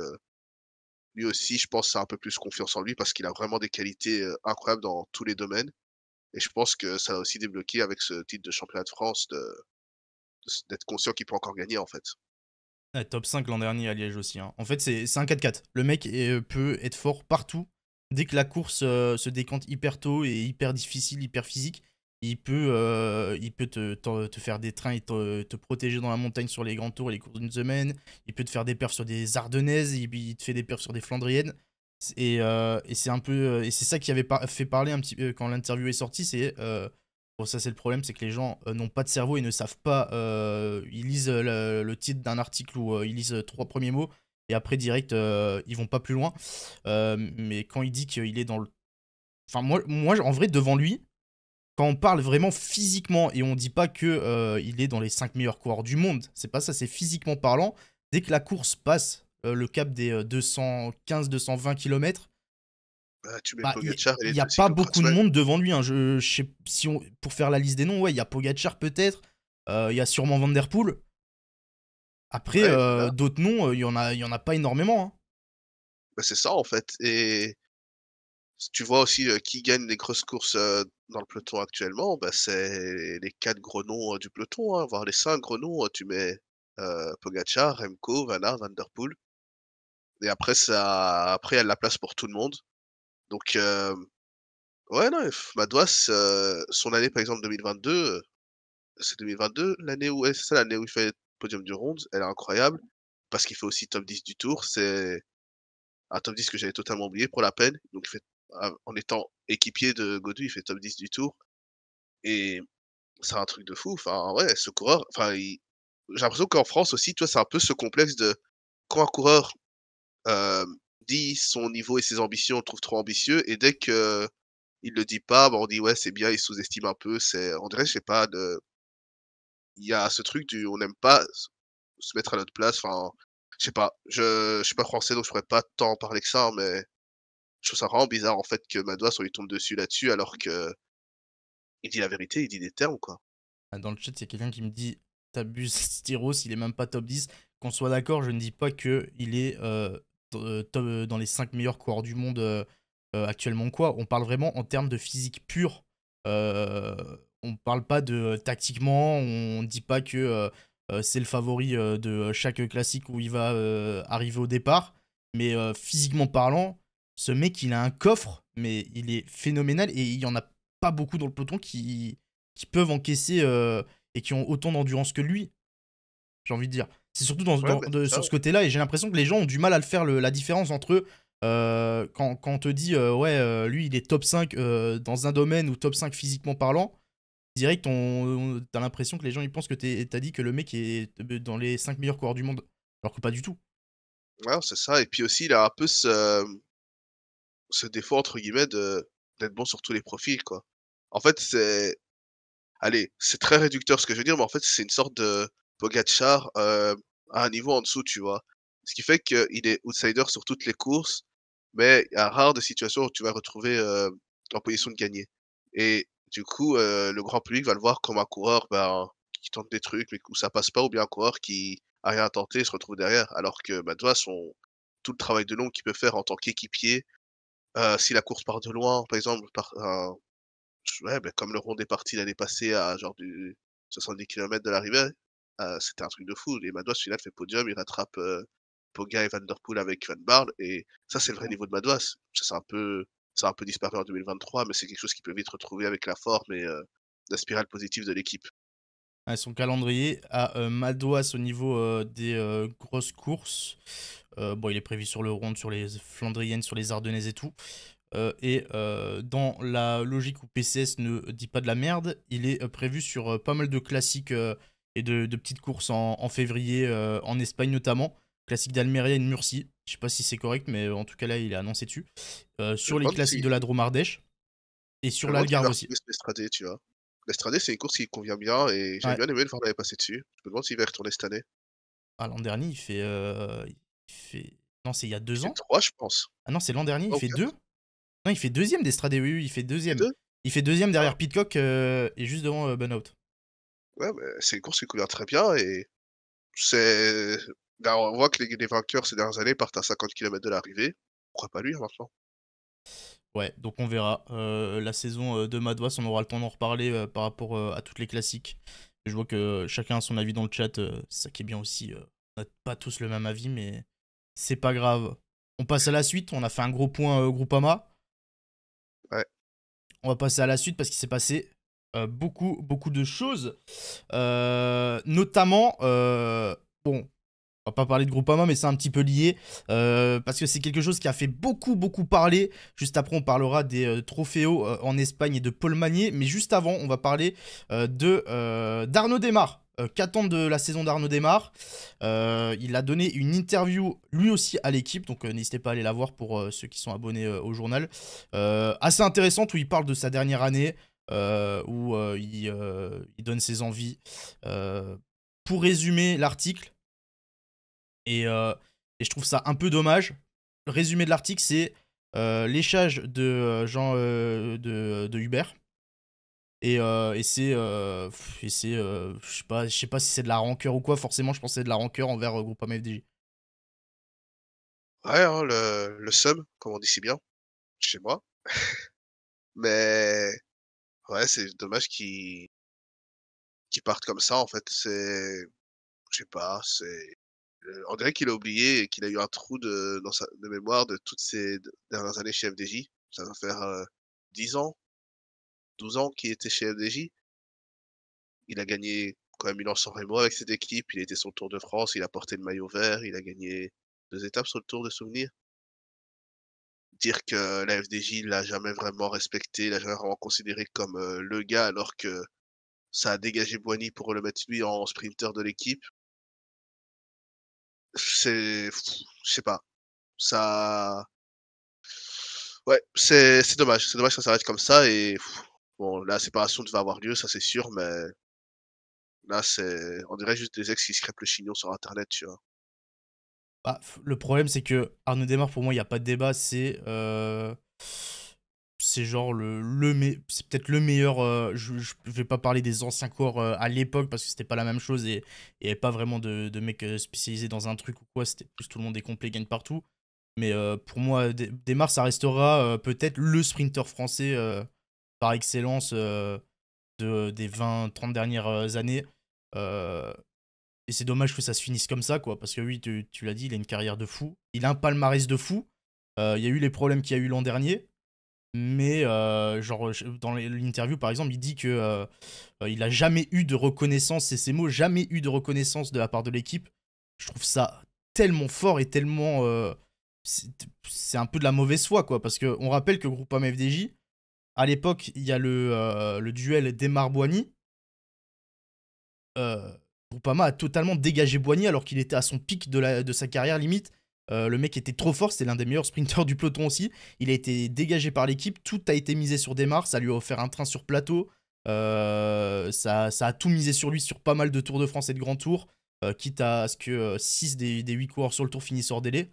lui aussi, je pense, a un peu plus confiance en lui parce qu'il a vraiment des qualités incroyables dans tous les domaines. Et je pense que ça a aussi débloqué avec ce titre de championnat de France d'être conscient qu'il peut encore gagner en fait. top 5 l'an dernier à Liège aussi. Hein. En fait, c'est un 4-4. Le mec euh, peut être fort partout. Dès que la course se décante hyper tôt et hyper difficile, hyper physique, il peut, euh, il peut te, te, faire des trains et te, protéger dans la montagne sur les grands tours et les cours d'une semaine. Il peut te faire des perfs sur des Ardennaises, il, te fait des perfs sur des Flandriennes. Et, euh, et c'est un peu, euh, et c'est ça qui avait fait parler un petit peu quand l'interview est sortie. C'est bon, ça, c'est le problème, c'est que les gens n'ont pas de cerveau et ne savent pas. ils lisent le, titre d'un article ou ils lisent trois premiers mots et après direct ils vont pas plus loin. mais quand il dit qu'il est dans le, enfin moi, moi en vrai devant lui quand on parle vraiment physiquement et on ne dit pas que euh, il est dans les 5 meilleurs coureurs du monde, c'est pas ça, c'est physiquement parlant. Dès que la course passe euh, le cap des 215-220 euh, km, bah, bah, il n'y a, pas beaucoup de monde devant lui. Hein. Je, sais, si on, pour faire la liste des noms, ouais, il y a Pogachar peut-être, il y a sûrement Van Après, bah d'autres noms, il n'y en, a, y en a pas énormément. Hein. c'est ça en fait. Et tu vois aussi euh, qui gagne les grosses courses euh, dans le peloton actuellement, bah, c'est les quatre gros noms euh, du peloton, hein, voire les cinq gros noms. tu mets Pogacar, Remco, der Vanderpool. Et après, ça, après, il y a de la place pour tout le monde. Donc, ouais, non, Madouas, son année, par exemple, 2022, c'est 2022, l'année où, c'est l'année où il fait le podium du ronde, elle est incroyable, parce qu'il fait aussi top 10 du tour, c'est un top 10 que j'avais totalement oublié pour la peine. Donc il fait en étant équipier de Godu, il fait top 10 du tour. Et c'est un truc de fou. Enfin, ouais, ce coureur, enfin, j'ai l'impression qu'en France aussi, c'est un peu ce complexe de quand un coureur dit son niveau et ses ambitions, on le trouve trop ambitieux, et dès que il le dit pas, bah, on dit ouais, c'est bien, il sous-estime un peu. C'est, on dirait, je sais pas, de... il y a ce truc du, on n'aime pas se mettre à notre place. Enfin, je sais pas, je, je suis pas français, donc je pourrais pas tant parler que ça, hein, mais trouve ça vraiment bizarre en fait que Madois on lui tombe dessus là-dessus alors que il dit la vérité, il dit des termes quoi. Ah, dans le chat, il y a quelqu'un qui me dit T'abuses Styros, il est même pas top 10. Qu'on soit d'accord, je ne dis pas que il est euh, euh, top, euh, dans les 5 meilleurs coureurs du monde actuellement quoi. On parle vraiment en termes de physique pure. On on parle pas de tactiquement, on ne dit pas que c'est le favori de chaque classique où il va arriver au départ. Mais physiquement parlant, ce mec, il a un coffre, mais il est phénoménal et il y en a pas beaucoup dans le peloton qui, qui peuvent encaisser euh, et qui ont autant d'endurance que lui. J'ai envie de dire. C'est surtout dans, bah, sur ce côté-là et j'ai l'impression que les gens ont du mal à le faire la différence entre euh, quand, on te dit, euh, ouais, lui, il est top 5 dans un domaine ou top 5 physiquement parlant, direct, on, t'as l'impression que les gens ils pensent que t'as dit que le mec est dans les 5 meilleurs coureurs du monde. Alors que pas du tout. Ouais, c'est ça. Et puis aussi, il a un peu ce ce défaut entre guillemets de d'être bon sur tous les profils quoi. En fait c'est allez c'est très réducteur ce que je veux dire mais en fait c'est une sorte de Pogacar euh, à un niveau en dessous tu vois. Ce qui fait qu'il est outsider sur toutes les courses mais il y a rare de situations où tu vas retrouver euh, en position de gagner. Et du coup euh, le grand public va le voir comme un coureur ben, qui tente des trucs mais où ça passe pas ou bien un coureur qui a rien tenté et se retrouve derrière alors que ben, toi son tout le travail de long qu'il peut faire en tant qu'équipier euh, si la course part de loin, par exemple, par, ben, comme le rond est parti l'année passée à genre du 70 km de l'arrivée, euh, c'était un truc de fou. Et Madouas, final, fait podium, il rattrape euh, Poga et Van Der Poel avec Van Barl. Et ça, c'est le vrai niveau de Madouas. Ça, c'est un peu, ça a un peu disparu en 2023, mais c'est quelque chose qui peut vite retrouver avec la forme et la spirale positive de l'équipe son calendrier à euh, au niveau euh, des euh, grosses courses. Euh, bon, il est prévu sur le Ronde, sur les Flandriennes, sur les Ardennaises et tout. et dans la logique où PCS ne dit pas de la merde, il est prévu sur pas mal de classiques et de, petites courses en, février, en Espagne notamment. Classique d'Almeria et de Murcie. Je sais pas si c'est correct, mais en tout cas là, il est annoncé dessus. sur les classiques de la Dromardèche. Et sur l'Algarve aussi. Tu vois. L'Estradé, c'est une course qui convient bien et j'ai bien aimé le voir passer dessus. Je me demande s'il va retourner cette année. Ah, l'an dernier, il fait, euh, il fait. Non, c'est il y a deux ans. Trois, je pense. Ah non, c'est l'an dernier, il fait deux. Non, il fait deuxième d'Estrade, oui, oui, il fait deuxième. il fait deuxième derrière ah. Pitcock euh, et juste devant euh, Bunout. Ouais, c'est une course qui convient très bien et c'est. Bah, on voit que les, les, vainqueurs ces dernières années partent à 50 km de l'arrivée. Pourquoi pas lui hein, maintenant Ouais, donc on verra. Euh, la saison euh, de Madouas, on aura le temps d'en reparler euh, par rapport à toutes les classiques. Je vois que chacun a son avis dans le chat, ça qui est bien aussi. on n'a pas tous le même avis, mais c'est pas grave. On passe à la suite, on a fait un gros point Groupama. Ouais. On va passer à la suite parce qu'il s'est passé beaucoup, beaucoup de choses. notamment, bon, on va pas parler de Groupama, mais c'est un petit peu lié euh, parce que c'est quelque chose qui a fait beaucoup, beaucoup parler. Juste après, on parlera des euh, trophéos euh, en Espagne et de Paul Magnier, mais juste avant, on va parler de d'Arnaud Desmar. Qu'attendre de la saison d'Arnaud Desmar Il a donné une interview lui aussi à l'équipe, donc n'hésitez pas à aller la voir pour ceux qui sont abonnés au journal. assez intéressante où il parle de sa dernière année, où il, donne ses envies. pour résumer l'article, euh, et, je trouve ça un peu dommage. Le résumé de l'article, c'est euh, l'échage de euh, Jean euh, de, Hubert. Et, c'est, je sais pas, je sais pas si c'est de la rancœur ou quoi. Forcément, je pensais de la rancœur envers groupe MFDJ. Ouais, hein, le, sub, comme on dit si bien, chez moi. Mais ouais, c'est dommage qu'ils qui partent comme ça en fait. C'est, je sais pas, c'est on dirait qu'il a oublié qu'il a eu un trou de, dans sa, mémoire de toutes ces dernières années chez FDJ. Ça va faire 10 euh, ans, 12 ans qu'il était chez FDJ. Il a gagné quand même Milan-San Remo avec cette équipe. Il a été son Tour de France. Il a porté le maillot vert. Il a gagné deux étapes sur le Tour de Souvenir. Dire que la FDJ l'a jamais vraiment respecté, l'a jamais vraiment considéré comme euh, le gars alors que ça a dégagé Boigny pour le mettre lui en sprinter de l'équipe c'est. Je sais pas. Ça. Ouais, c'est dommage. C'est dommage que ça s'arrête comme ça. Et bon, la séparation devait avoir lieu, ça c'est sûr, mais là, c'est. On dirait juste des ex qui se le chignon sur Internet, tu vois. Bah, le problème, c'est que Arnaud Démarre, pour moi, il n'y a pas de débat. C'est. Euh, c'est genre le, c'est peut-être le meilleur euh, je, ne vais pas parler des anciens corps euh, à l'époque parce que c'était pas la même chose et il avait pas vraiment de, mec euh, spécialisé dans un truc ou quoi c'était plus tout le monde est complet gagne partout mais pour moi Démarre, ça restera peut-être le sprinter français par excellence de, des 20 30 dernières années et c'est dommage que ça se finisse comme ça quoi parce que oui tu l'as dit il a une carrière de fou il a un palmarès de fou il y a eu les problèmes qu'il y a eu l'an dernier mais euh, genre dans l'interview par exemple il dit que n'a euh, euh, il a jamais eu de reconnaissance c'est ces mots jamais eu de reconnaissance de la part de l'équipe je trouve ça tellement fort et tellement c'est un peu de la mauvaise foi quoi parce que on rappelle que Groupama FDJ à l'époque il y a le, duel d'Emar Boigny Groupama a totalement dégagé Boigny alors qu'il était à son pic de, de sa carrière limite euh, le mec était trop fort, c'est l'un des meilleurs sprinteurs du peloton aussi. Il a été dégagé par l'équipe, tout a été misé sur Desmar, ça lui a offert un train sur plateau, euh, ça, ça, a tout misé sur lui sur pas mal de Tours de France et de Grands Tours, euh, quitte à ce que 6 des, 8 coureurs sur le tour finissent hors délai.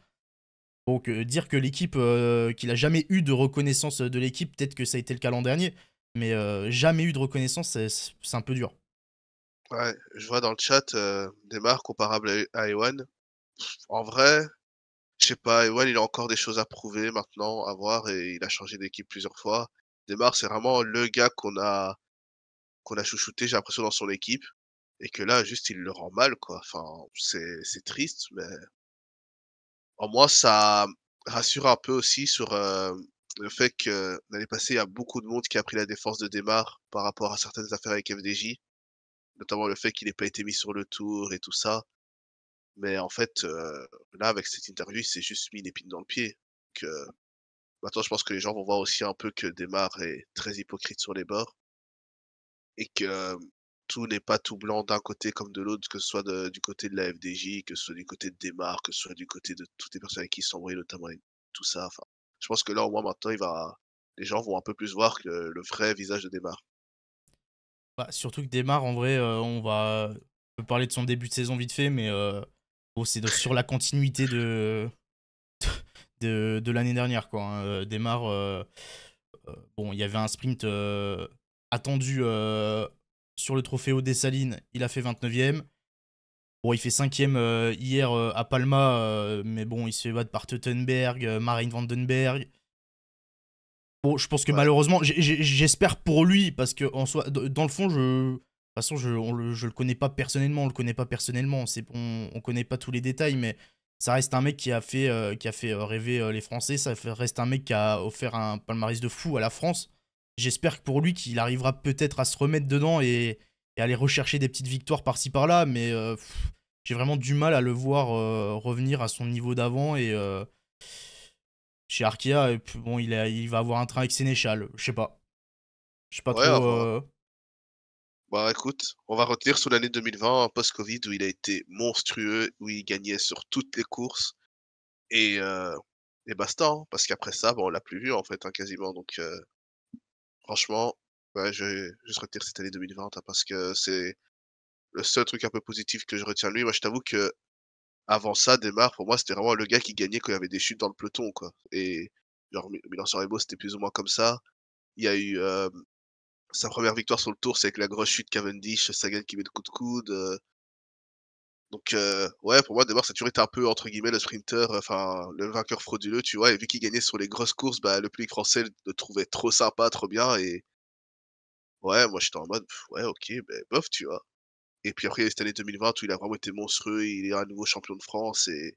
Donc dire que l'équipe, qu'il a jamais eu de reconnaissance de l'équipe, peut-être que ça a été le cas l'an dernier, mais jamais eu de reconnaissance, c'est un peu dur. Ouais, je vois dans le chat Desmar comparable à Ewan. En vrai, je sais pas, Ewan, il a encore des choses à prouver maintenant, à voir, et il a changé d'équipe plusieurs fois. Demar, c'est vraiment le gars qu'on a, qu'on a chouchouté, j'ai l'impression, dans son équipe, et que là, juste, il le rend mal, quoi. Enfin, c'est triste, mais en moi, ça rassure un peu aussi sur euh, le fait que l'année passée, il y a beaucoup de monde qui a pris la défense de Demar par rapport à certaines affaires avec FDJ, notamment le fait qu'il n'ait pas été mis sur le tour et tout ça. Mais en fait, euh, là, avec cette interview, il s'est juste mis une épine dans le pied. Maintenant, je pense que les gens vont voir aussi un peu que Demar est très hypocrite sur les bords. Et que euh, tout n'est pas tout blanc d'un côté comme de l'autre, que ce soit du côté de la FDJ, que ce soit du côté de Demar, que ce soit du côté de toutes les personnes avec qui s'embrouillent, notamment tout ça. je pense que là, au moins, maintenant, il va... les gens vont un peu plus voir que le vrai visage de Demar. Bah, surtout que Demar, en vrai, euh, on va parler de son début de saison vite fait, mais c'est sur la continuité de, de, l'année dernière. Quoi, hein. euh, Démarre. Euh, euh, bon, il y avait un sprint attendu sur le trophée Dessalines. Il a fait 29ème. Bon, il fait 5ème hier à Palma, mais bon, il se fait battre par Teutenberg, Marine Vandenberg. Bon, je pense que malheureusement, j'espère pour lui, parce que en soi, dans le fond, je toute façon, je, ne le, le connais pas personnellement, on le connaît pas personnellement, on, on connaît pas tous les détails, mais ça reste un mec qui a fait, euh, qui a fait euh, rêver euh, les Français, ça reste un mec qui a offert un palmarès de fou à la France. J'espère que pour lui, qu'il arrivera peut-être à se remettre dedans et, aller rechercher des petites victoires par-ci par-là, mais j'ai vraiment du mal à le voir revenir à son niveau d'avant et chez Arkea, bon, il, a, il va avoir un train avec Sénéchal, je sais pas. Je sais pas trop. Bah, écoute, on va retenir sur l'année 2020, post-Covid, où il a été monstrueux, où il gagnait sur toutes les courses. Et, euh, basta, hein, parce qu'après ça, on l'a plus vu en fait, hein, quasiment. Donc euh, franchement, je vais cette année 2020, hein, parce que c'est le seul truc un peu positif que je retiens de lui. Moi, je t'avoue que avant ça, Démarre, pour moi, c'était vraiment le gars qui gagnait quand il y avait des chutes dans le peloton, quoi. Et genre, Milan c'était plus ou moins comme ça. Il y a eu euh, sa première victoire sur le tour, c'est avec la grosse chute Cavendish, Sagan qui met le coup de coude. Euh. Donc, euh, ouais, pour moi, d'abord, ça a toujours été un peu, entre guillemets, le sprinter, euh, enfin, le vainqueur frauduleux, tu vois. Et vu qu'il gagnait sur les grosses courses, bah, le public français le trouvait trop sympa, trop bien. Et ouais, moi, j'étais en mode, ouais, ok, ben, bof, tu vois. Et puis après, cette année 2020 où il a vraiment été monstrueux. Il est un nouveau champion de France et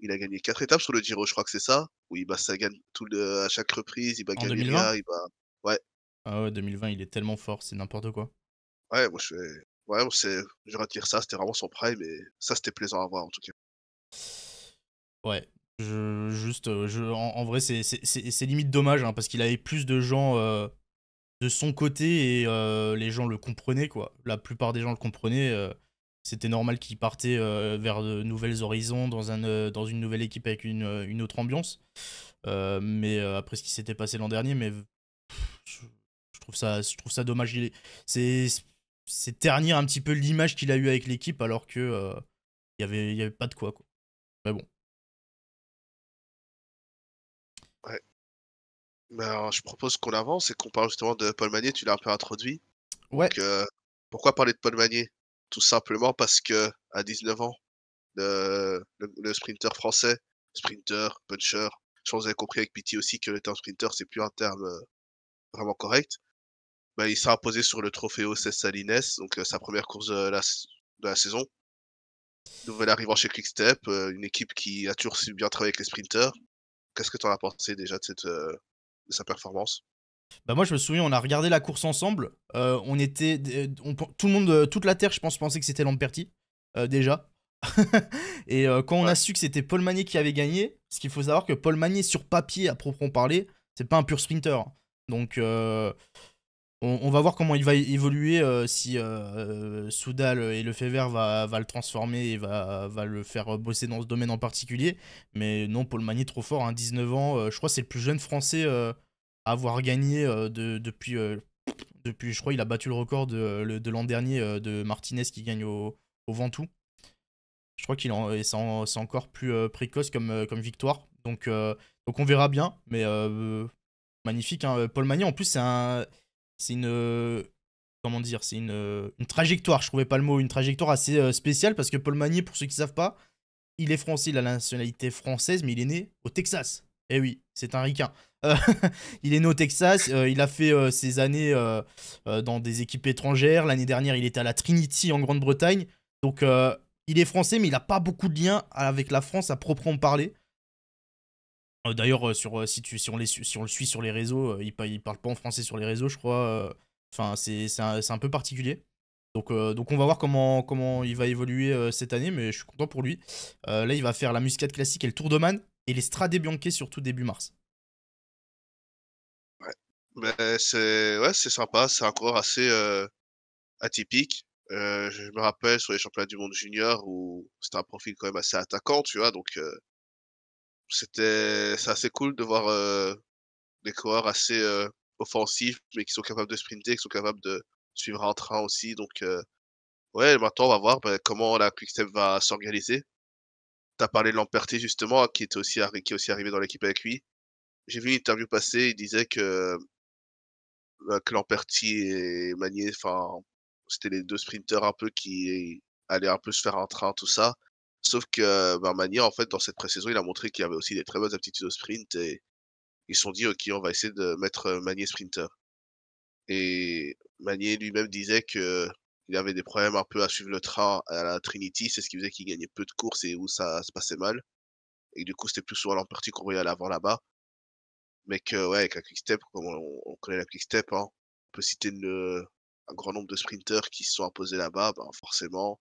il a gagné quatre étapes sur le Giro, je crois que c'est ça. Oui, bah, ça gagne tout à chaque reprise. Il bat Gaviria, il bat. Ouais. Ah ouais, 2020, il est tellement fort, c'est n'importe quoi. Ouais, moi je Ouais, je retire ça, c'était vraiment son prime et ça c'était plaisant à voir en tout cas. Ouais, je, juste, euh, je, en, vrai, c'est, limite dommage hein, parce qu'il avait plus de gens euh, de son côté et euh, les gens le comprenaient quoi. La plupart des gens le comprenaient. c'était normal qu'il partait vers de nouvelles horizons dans, un, dans une nouvelle équipe avec une, autre ambiance. mais après ce qui s'était passé l'an dernier, mais je trouve ça dommage. C'est ternir un petit peu l'image qu'il a eu avec l'équipe alors que n'y euh, il avait, y avait pas de quoi, quoi. Mais bon. Ouais. je propose qu'on avance et qu'on parle justement de Paul Manier, tu l'as un peu introduit. Ouais. Euh, pourquoi parler de Paul Manier Tout simplement parce que à 19 ans, le, le, sprinter français, sprinter, puncher, je pense que vous avez compris avec Pity aussi que le terme sprinter, c'est plus un terme euh, vraiment correct. Bah, il s'est imposé sur le Trofeo Salines, donc euh, sa première course de la, saison. Nouvelle arrivant chez Quickstep, Step, euh, une équipe qui a toujours su bien travaillé avec les sprinters. Qu'est-ce que tu en as pensé déjà de, euh, sa performance bah moi je me souviens, on a regardé la course ensemble. on était, tout le monde, toute la terre, je pense, pensait que c'était Lamperti déjà. et quand on a su que c'était Paul Magnier qui avait gagné, ce qu'il faut savoir que Paul Magnier sur papier, à proprement parler, c'est pas un pur sprinter. Hein. Donc on, va voir comment il va évoluer, euh, si euh, Soudal et le va, le transformer et va, le faire euh, bosser dans ce domaine en particulier. Mais non, Paul Magny, trop fort, 19 hein, ans. je crois que c'est le plus jeune Français à avoir gagné depuis, depuis, je crois, il a battu le record de, l'an dernier de Martinez qui gagne au, Ventoux. Je crois qu'il en, c'est, encore plus précoce comme, victoire. Donc, donc on verra bien, mais magnifique. Hein. Paul Magny, en plus, c'est un c'est une euh, comment dire, c'est une, euh, une, trajectoire, je trouvais pas le mot, une trajectoire assez euh, spéciale parce que Paul Magnier, pour ceux qui savent pas, il est français, il a la nationalité française, mais il est né au Texas. Eh oui, c'est un ricain. il est né au Texas, il a fait ses années dans des équipes étrangères. L'année dernière, il était à la Trinity en Grande-Bretagne. Donc, il est français, mais il n'a pas beaucoup de liens avec la France à proprement parler. Euh, d'ailleurs, euh, sur, euh, si, on le suit sur les réseaux, il, il parle pas en français sur les réseaux, je crois. Enfin, c'est un, peu particulier. Donc, on va voir comment, il va évoluer cette année, mais je suis content pour lui. là, il va faire la muscade classique et le Tour de Man, et les strade bianche surtout début mars. Ouais, ben, c'est sympa, c'est un assez atypique. je me rappelle sur les championnats du monde junior où c'était un profil quand même assez attaquant, tu vois, donc c'était c'est assez cool de voir euh, des coureurs assez euh, offensifs, mais qui sont capables de sprinter, qui sont capables de suivre un train aussi. Donc, euh, ouais, maintenant, on va voir ben, comment la Quickstep va s'organiser. T'as parlé de Lamperté, justement, qui, est aussi aussi arrivé dans l'équipe avec lui. J'ai vu une interview passer, il disait que, bah, que Lamperti et Manier, enfin, c'était les deux sprinteurs un peu qui allaient un peu se faire un train, tout ça. Sauf que euh, ben, Manier, en fait, dans cette pré-saison, il a montré qu'il avait aussi des très bonnes aptitudes au sprint et ils se sont dit, OK, on va essayer de mettre euh, Manier sprinter. Et Manier lui-même disait que euh, il avait des problèmes un peu à suivre le train à la Trinity, c'est ce qui faisait qu'il gagnait peu de courses et où ça se passait mal. Et du coup, c'était plus souvent l'emparti qu'on voyait à l'avant là-bas. Mais que, ouais, avec la Quickstep, comme on, connaît la Quickstep, hein, on peut citer un grand nombre de sprinters qui se sont imposés là-bas, bah forcément,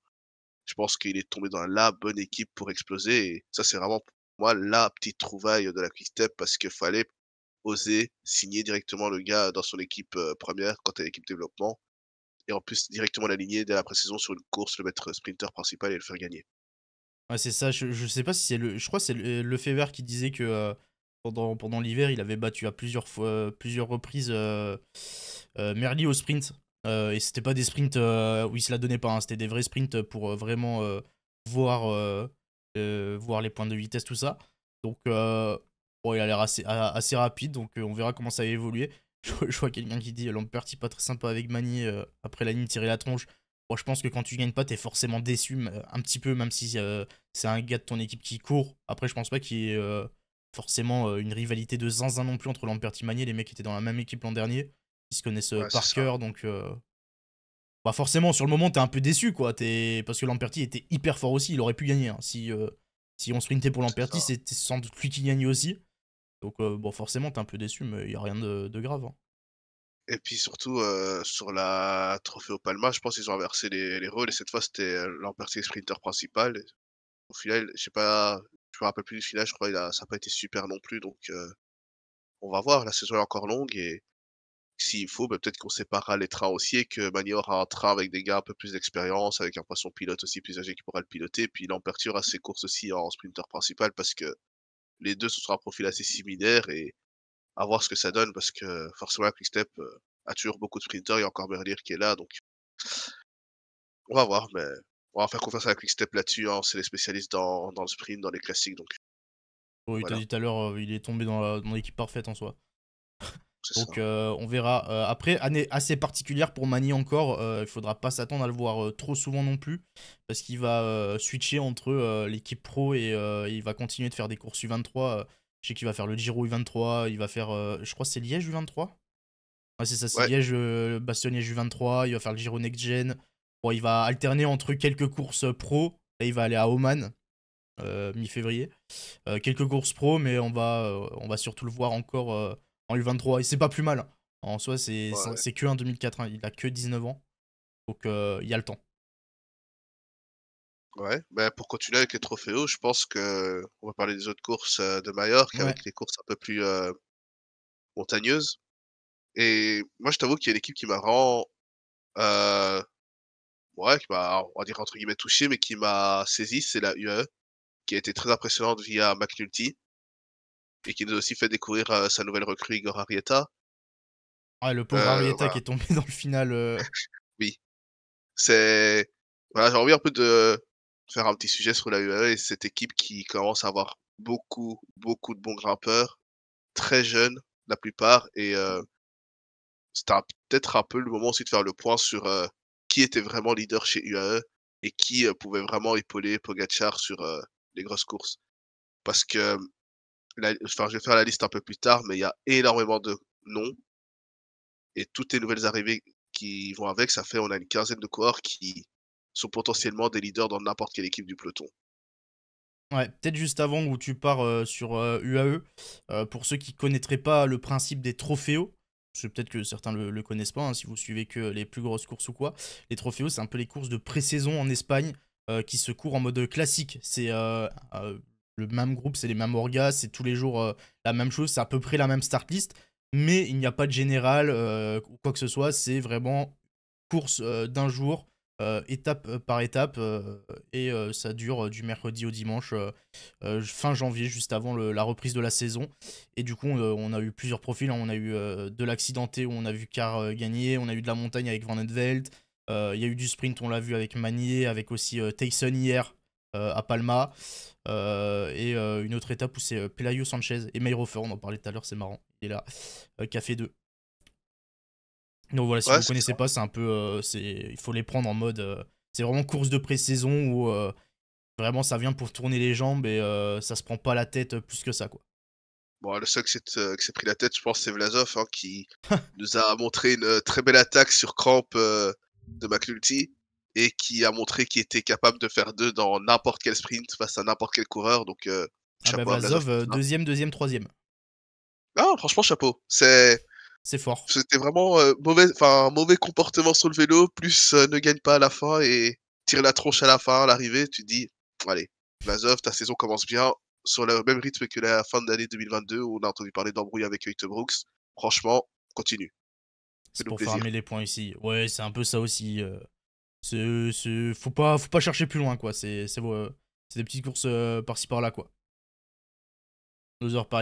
je pense qu'il est tombé dans la bonne équipe pour exploser. Et ça, c'est vraiment pour moi la petite trouvaille de la Quick Step parce qu'il fallait oser signer directement le gars dans son équipe euh, première quand à l'équipe développement. Et en plus, directement l'aligner dès la pré-saison sur une course, le mettre sprinter principal et le faire gagner. Ouais, c'est ça. Je, sais pas si c'est le. Je crois que c'est le, le qui disait que euh, pendant, pendant l'hiver, il avait battu à plusieurs, fois, plusieurs reprises euh, Merli au sprint. Euh, et c'était pas des sprints euh, où il se la donnait pas, hein. c'était des vrais sprints pour euh, vraiment voir, voir les points de vitesse, tout ça. Donc, bon, il a l'air assez, assez rapide, donc on verra comment ça va évoluer. Je, vois quelqu'un qui dit Lamperti pas très sympa avec Mani après la ligne tirer la tronche. Moi, je pense que quand tu gagnes pas, t'es forcément déçu un petit peu, même si c'est un gars de ton équipe qui court. Après, je pense pas qu'il y ait forcément une rivalité de zinzin non plus entre Lamperti et Les mecs étaient dans la même équipe l'an dernier. Ils se connaissent euh, par cœur, donc. Euh, bah forcément, sur le moment, t'es un peu déçu, quoi. Es... Parce que Lamperti était hyper fort aussi, il aurait pu gagner. Hein, si, euh, si on sprintait pour Lamperti, c'était sans doute lui qui gagnait aussi. Donc, bon, forcément, t'es un peu déçu, mais il y a rien de, grave. Hein. Et puis surtout, sur la Trophée au Palma, je pense qu'ils ont inversé les, rôles et cette fois c'était l'Amperti sprinter principal. au final, je sais pas, je me rappelle plus du final, je crois que ça n'a pas été super non plus. Donc on va voir, la saison est encore longue et s'il faut, bah, peut-être qu'on séparera les trains aussi que Mani aura un train avec des gars un peu plus d'expérience, avec un poisson pilote aussi plus âgé qui pourra le piloter. Puis Lamperture a ses courses aussi en sprinter principal parce que les deux, ce sera un profil assez similaire et à voir ce que ça donne parce que forcément, Quickstep euh, a toujours beaucoup de sprinters. Il y a encore Berlier qui est là, donc on va voir, mais on va faire confiance à Quickstep là-dessus. Hein. C'est les spécialistes dans, le sprint, dans les classiques, donc. Oui, dit tout à l'heure, euh, il est tombé dans l'équipe parfaite en soi. Donc euh, on verra. Euh, après, année assez particulière pour Mani encore. Euh, il faudra pas s'attendre à le voir trop souvent non plus. Parce qu'il va switcher entre l'équipe pro et il va continuer de faire des courses U23. je sais qu'il va faire le Giro U23. Il va faire, je crois, c'est Liège U23. c'est ça, c'est Liège, Bastion Liège U23. Il va faire le Giro Next Gen. Bon, il va alterner entre quelques courses pro. Et il va aller à Oman. mi-février. quelques courses pro, mais on va, on va surtout le voir encore 23 Et c'est pas plus mal. Hein. En soi, c'est que un 2004. Hein. Il a que 19 ans. Donc, euh, il y a le temps. Ouais, mais bah, pour continuer avec les trophées je pense que on va parler des autres courses euh, de Majorque avec les courses un peu plus euh, montagneuses. Et moi, je t'avoue qu'il y a une équipe qui m'a rend, ouais, qui m'a, on va dire entre guillemets touché, mais qui m'a saisi, c'est la UE, qui a été très impressionnante via McNulty et qui nous a aussi fait découvrir euh, sa nouvelle recrue Igor Arietta. Ouais, ah, le pauvre euh, Arietta qui est tombé dans le final. Euh. oui. C'est. Voilà, j'ai envie un peu de faire un petit sujet sur la UAE et cette équipe qui commence à avoir beaucoup, beaucoup de bons grimpeurs, très jeunes la plupart, et c'était peut-être un peu le moment aussi de faire le point sur qui était vraiment leader chez UAE et qui pouvait vraiment épauler Pogachar sur les grosses courses. Parce que je vais faire la liste un peu plus tard, mais il y a énormément de noms et toutes les nouvelles arrivées qui vont avec, ça fait on a une quinzaine de coureurs qui sont potentiellement des leaders dans n'importe quelle équipe du peloton. Ouais, peut-être juste avant où tu pars euh, sur UAE, euh, euh, pour ceux qui ne connaîtraient pas le principe des trophéos, je peut-être que certains le, le connaissent pas, hein, si vous suivez que les plus grosses courses ou quoi, les trophéos, c'est un peu les courses de pré-saison en Espagne qui se courent en mode classique. C'est le même groupe, c'est les mêmes orgas, c'est tous les jours euh, la même chose, c'est à peu près la même start list, mais il n'y a pas de général euh, ou quoi que ce soit, c'est vraiment course euh, d'un jour, étape par étape, et ça dure du mercredi au dimanche, fin janvier, juste avant la reprise de la saison. Et du coup, on, a eu plusieurs profils, hein. on a eu de l'accidenté où on a vu car gagner, on a eu de la montagne avec Van Edveld, il y a eu du sprint, on l'a vu avec Manier, avec aussi Tyson hier euh, à Palma. Euh, et euh, une autre étape où c'est Pelayo Sanchez et Meirofer, on en parlait tout à l'heure, c'est marrant. Il est là, Café 2. Donc voilà, si vous ne connaissez pas, c'est un peu. c'est il faut les prendre en mode. c'est vraiment course de pré-saison où vraiment ça vient pour tourner les jambes et ça se prend pas la tête plus que ça quoi. Bon, le seul qui s'est pris la tête, je pense, c'est Vlasov hein, qui nous a montré une très belle attaque sur Cramp de McNulty et qui a montré qu'il était capable de faire deux dans n'importe quel sprint face à n'importe quel coureur. Donc, euh, ah bah chapeau euh, deuxième, deuxième, troisième. Ah, franchement, chapeau. C'est. C'est fort. C'était vraiment un euh, mauvais, enfin mauvais comportement sur le vélo, plus ne gagne pas à la fin et tire la tronche à la fin, à l'arrivée. Tu te dis, allez, Vazov, ta saison commence bien sur le même rythme que la fin de l'année 2022 où on a entendu parler d'embrouille avec Heutebrooks. Brooks. Franchement, continue. C'est pour plaisir. les points ici. Ouais, c'est un peu ça aussi c'est, c'est, faut, pas, faut pas chercher plus loin, quoi. C'est, c'est, des petites courses euh, par-ci par-là, quoi. Deux heures par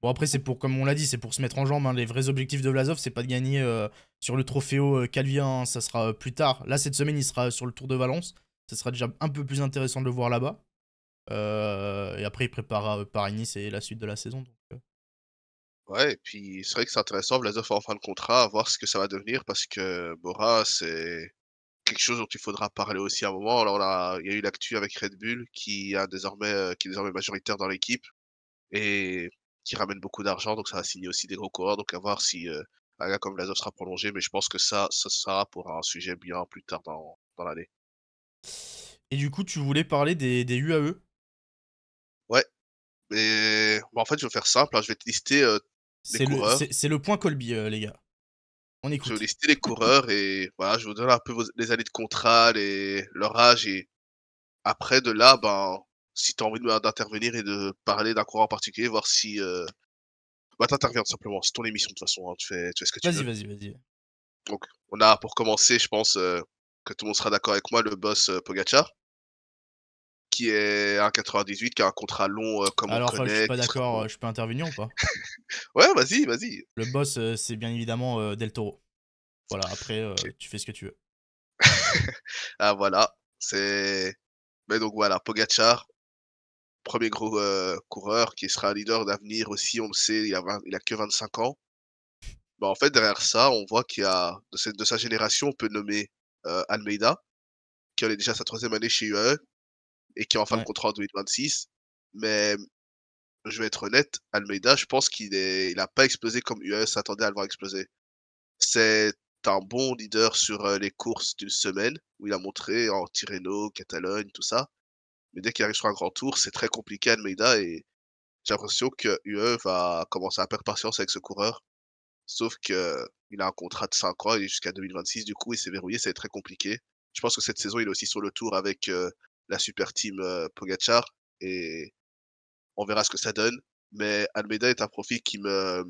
Bon, après, c'est pour, comme on l'a dit, c'est pour se mettre en jambe. Hein. Les vrais objectifs de Vlasov, c'est pas de gagner euh, sur le trophéo euh, Calvien, hein. ça sera plus tard. Là, cette semaine, il sera sur le Tour de Valence. Ça sera déjà un peu plus intéressant de le voir là-bas. et après, il prépare Paris-Nice et la suite de la saison. Donc, Ouais, et puis c'est vrai que c'est intéressant. Vlasov en fin de contrat, à voir ce que ça va devenir parce que Bora, c'est quelque chose dont il faudra parler aussi à un moment. Alors là, il y a eu l'actu avec Red Bull euh, qui, est désormais majoritaire dans l'équipe et qui ramène beaucoup d'argent, donc ça a signé aussi des gros coureurs. Donc à voir si euh, un gars comme Lazov sera prolongé, mais je pense que ça, ça sera pour un sujet bien plus tard dans, l'année. Et du coup, tu voulais parler des, UAE Ouais. Mais bah, en fait, je vais faire simple, hein. je vais te lister euh, C'est le point Colby, les gars. Je vais lister les coureurs et voilà, je vous donne un peu les années de contrat, et leur âge et après de là, ben, si tu as envie ben, d'intervenir et de parler d'un coureur en particulier, voir si. Euh... Bah, t'interviens simplement, c'est ton émission de toute façon, hein. tu, fais, tu fais ce que tu vas veux. Vas-y, vas-y, vas-y. Donc, on a pour commencer, je pense euh, que tout le monde sera d'accord avec moi, le boss euh, Pogacar qui est à 98, qui a un contrat long euh, comme Alors, on connaît, je suis pas d'accord, euh, je peux intervenir ou pas Ouais, vas-y, vas-y. Le boss, euh, c'est bien évidemment Del Toro. Voilà, après, tu fais ce que tu veux. ah, voilà, c'est. Mais donc voilà, Pogachar, premier gros coureur qui sera leader d'avenir aussi, on le sait, il a, il a que 25 ans. Bah en fait, derrière ça, on voit qu'il y a, de, cette, de, sa génération, on peut nommer Almeida, qui en est déjà sa troisième année chez UAE, et qui est en fin de contrat en 2026. Mais je vais être honnête, Almeida, je pense qu'il n'a pas explosé comme UE s'attendait à le voir exploser. C'est un bon leader sur euh, les courses d'une semaine où il a montré en Tirreno, Catalogne, tout ça. Mais dès qu'il arrive sur un grand tour, c'est très compliqué Almeida et j'ai l'impression que UE va commencer à perdre patience avec ce coureur. Sauf que il a un contrat de 5 ans et jusqu'à 2026, du coup, il s'est verrouillé, c'est très compliqué. Je pense que cette saison, il est aussi sur le tour avec euh, la super team euh, Pogachar et on verra ce que ça donne. Mais Almeida est un profil qui me,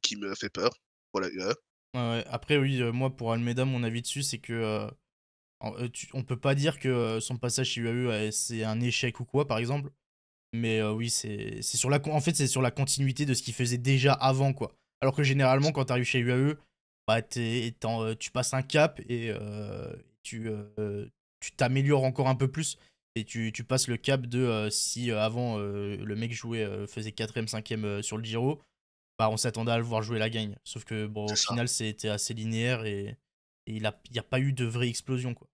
qui me fait peur voilà e. après, oui, euh, moi pour Almeida, mon avis dessus, c'est que euh, on peut pas dire que son passage chez UAE c'est un échec ou quoi, par exemple. Mais oui, c'est sur la en fait c'est sur la continuité de ce qu'il faisait déjà avant quoi. Alors que généralement quand tu arrives chez UAE, bah tu passes un cap et tu, tu t'améliores encore un peu plus et tu, passes le cap de euh, si euh, avant euh, le mec jouait, faisait 4ème, 5ème sur le Giro, bah on s'attendait à le voir jouer la gagne. Sauf que bon, au final, c'était assez linéaire et, il n'y a, pas eu de vraie explosion. Quoi.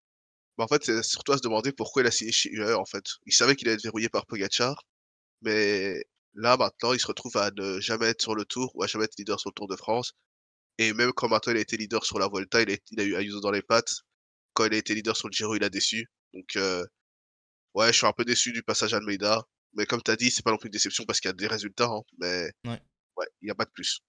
Bah, en fait, c'est surtout à se demander pourquoi il a signé chez en fait. Il savait qu'il allait être verrouillé par Pogachar, mais là maintenant, il se retrouve à ne jamais être sur le tour ou à jamais être leader sur le Tour de France. Et même quand maintenant il a été leader sur la Volta, il a, il a eu Ayuso dans les pattes, quand il a été leader sur le Giro, il a déçu. Donc, euh, ouais, je suis un peu déçu du passage à Almeida. Mais comme tu as dit, c'est pas non plus une déception parce qu'il y a des résultats. Hein. mais ouais, il n'y a pas de plus.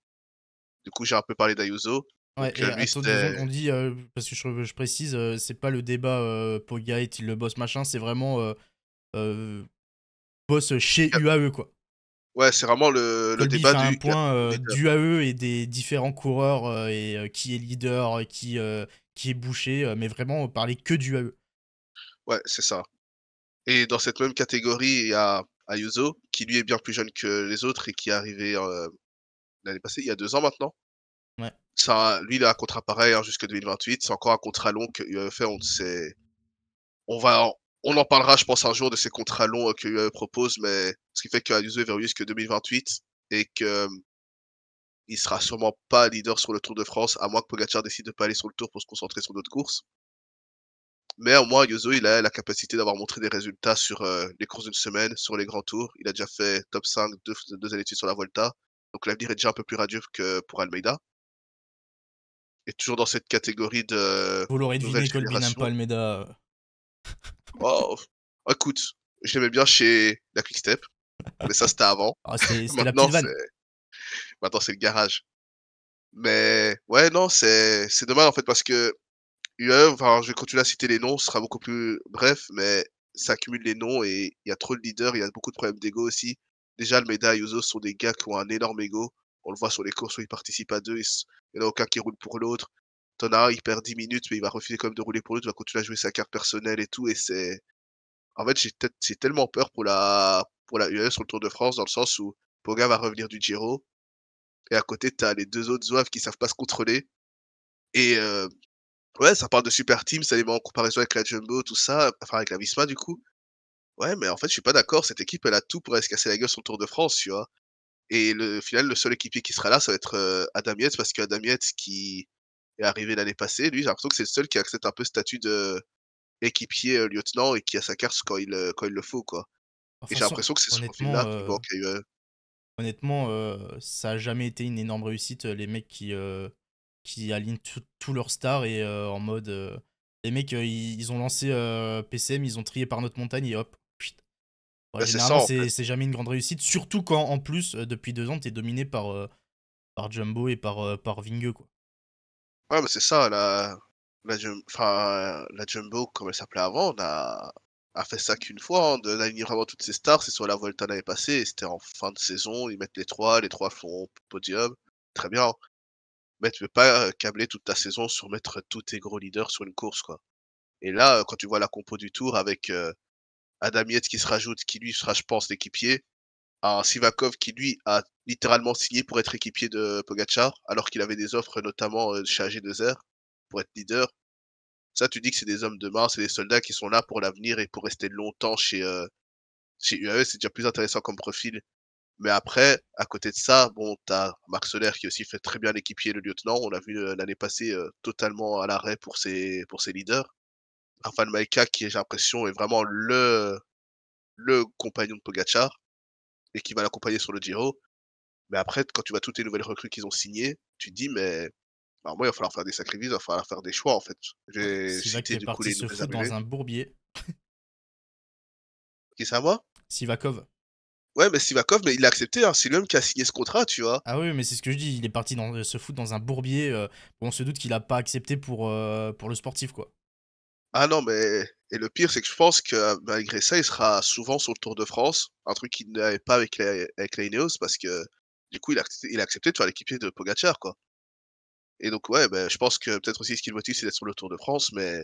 Du coup, j'ai un peu parlé d'Ayuso. Ouais, et euh, on dit, euh, parce que je, précise, c'est pas le débat pour il le boss machin, c'est vraiment boss chez UAE, quoi. Ouais, c'est vraiment le, le débat du. un point d'UAE et des différents coureurs et qui est leader, qui qui est bouché, euh, mais vraiment euh, parler que du AE. Ouais, c'est ça. Et dans cette même catégorie, il y a Ayuso, qui lui est bien plus jeune que les autres et qui est arrivé euh, l'année passée, il y a deux ans maintenant. Ça, lui, il a un contrat pareil hein, jusqu'à 2028. C'est encore un contrat long que e fait, On, sait... on, va en... on en parlera, je pense, un jour de ces contrats longs que UAE propose, mais ce qui fait que Ayuso est verrouillé jusqu'à 2028 et que il sera sûrement pas leader sur le Tour de France, à moins que Pogacar décide de pas aller sur le Tour pour se concentrer sur d'autres courses. Mais au moins, Yozo, il a la capacité d'avoir montré des résultats sur euh, les courses d'une semaine, sur les grands tours. Il a déjà fait top 5 deux, années de suite sur la Volta. Donc l'avenir est déjà un peu plus radieux que pour Almeida. Et toujours dans cette catégorie de. Vous l'aurez deviné, Colby n'aime pas Almeida. oh, écoute, je bien chez la Quick Step. Mais ça, c'était avant. Ah, c'est la petite Maintenant, c'est le garage. Mais ouais, non, c'est dommage en fait parce que UAE, enfin, je vais continuer à citer les noms, ce sera beaucoup plus bref, mais ça accumule les noms et il y a trop de leaders, il y a beaucoup de problèmes d'ego aussi. Déjà, Almeida et Yuzo sont des gars qui ont un énorme ego. On le voit sur les courses où ils participent à deux, il n'y en a aucun qui roule pour l'autre. T'en as un, il perd 10 minutes, mais il va refuser quand même de rouler pour l'autre, il va continuer à jouer sa carte personnelle et tout. Et c'est. En fait, j'ai tellement peur pour la, pour la UE sur le Tour de France, dans le sens où Poga va revenir du Giro, et à côté, tu as les deux autres zouaves qui savent pas se contrôler. Et euh, ouais, ça parle de Super Team, ça les met en comparaison avec la Jumbo, tout ça, enfin avec la Visma du coup. Ouais, mais en fait, je suis pas d'accord. Cette équipe, elle a tout pour aller se casser la gueule sur le Tour de France, tu vois. Et le final, le seul équipier qui sera là, ça va être euh, Adam Yates, parce qu'Adam Yates, qui est arrivé l'année passée, lui, j'ai l'impression que c'est le seul qui accepte un peu statut de équipier euh, lieutenant et qui a sa carte quand il, euh, quand il le faut, quoi. et j'ai l'impression que c'est ce profil-là qui honnêtement, euh, ça n'a jamais été une énorme réussite. Euh, les mecs qui, euh, qui alignent tous leurs stars et en mode. les mecs, ils, ont lancé PCM, ils ont trié par notre montagne et hop. putain. c'est jamais une grande réussite. Surtout quand, en plus, depuis deux ans, tu es dominé par, par Jumbo et par, par Quoi. Ouais, mais c'est ça. La, la, Jumbo, comme elle s'appelait avant, on a a fait ça qu'une fois, hein, de d'aligner vraiment toutes ses stars. C'est sur la Volta l'année passée, passé c'était en fin de saison. Ils mettent les trois, les trois font podium. Très bien. Mais tu peux pas euh, câbler toute ta saison sur mettre tous tes gros leaders sur une course, quoi. Et là, euh, quand tu vois la compo du tour avec euh, Adam Yates qui se rajoute, qui lui sera, je pense, l'équipier, un Sivakov qui lui a littéralement signé pour être équipier de Pogachar, alors qu'il avait des offres notamment euh, chez ag 2 pour être leader. Ça, tu dis que c'est des hommes de main, c'est des soldats qui sont là pour l'avenir et pour rester longtemps chez, euh, chez UAE. C'est déjà plus intéressant comme profil. Mais après, à côté de ça, bon, t'as Marc Soler qui aussi fait très bien l'équipier, le lieutenant. On l'a vu euh, l'année passée euh, totalement à l'arrêt pour ses, pour ses leaders. Rafael Maïka qui, j'ai l'impression, est vraiment le, le compagnon de Pogachar et qui va l'accompagner sur le Giro. Mais après, quand tu vois toutes les nouvelles recrues qu'ils ont signées, tu dis, mais alors bah, moi, il va falloir faire des sacrifices, il va falloir faire des choix en fait. J'ai cité du coup les se foutre dans un bourbier. Qui à moi Sivakov. Ouais, mais Sivakov, mais il l'a accepté. Hein. C'est lui-même qui a signé ce contrat, tu vois. Ah oui, mais c'est ce que je dis. Il est parti dans, se foutre dans un bourbier. Euh, on se doute qu'il a pas accepté pour, euh, pour le sportif, quoi. Ah non, mais et le pire, c'est que je pense que euh, malgré ça, il sera souvent sur le Tour de France, un truc qu'il n'avait pas avec l'Aineos, avec parce que du coup, il a, il a accepté de faire l'équipier de Pogachar, quoi. Et donc, ouais, ben, je pense que peut-être aussi ce qu'il motive, c'est d'être sur le Tour de France, mais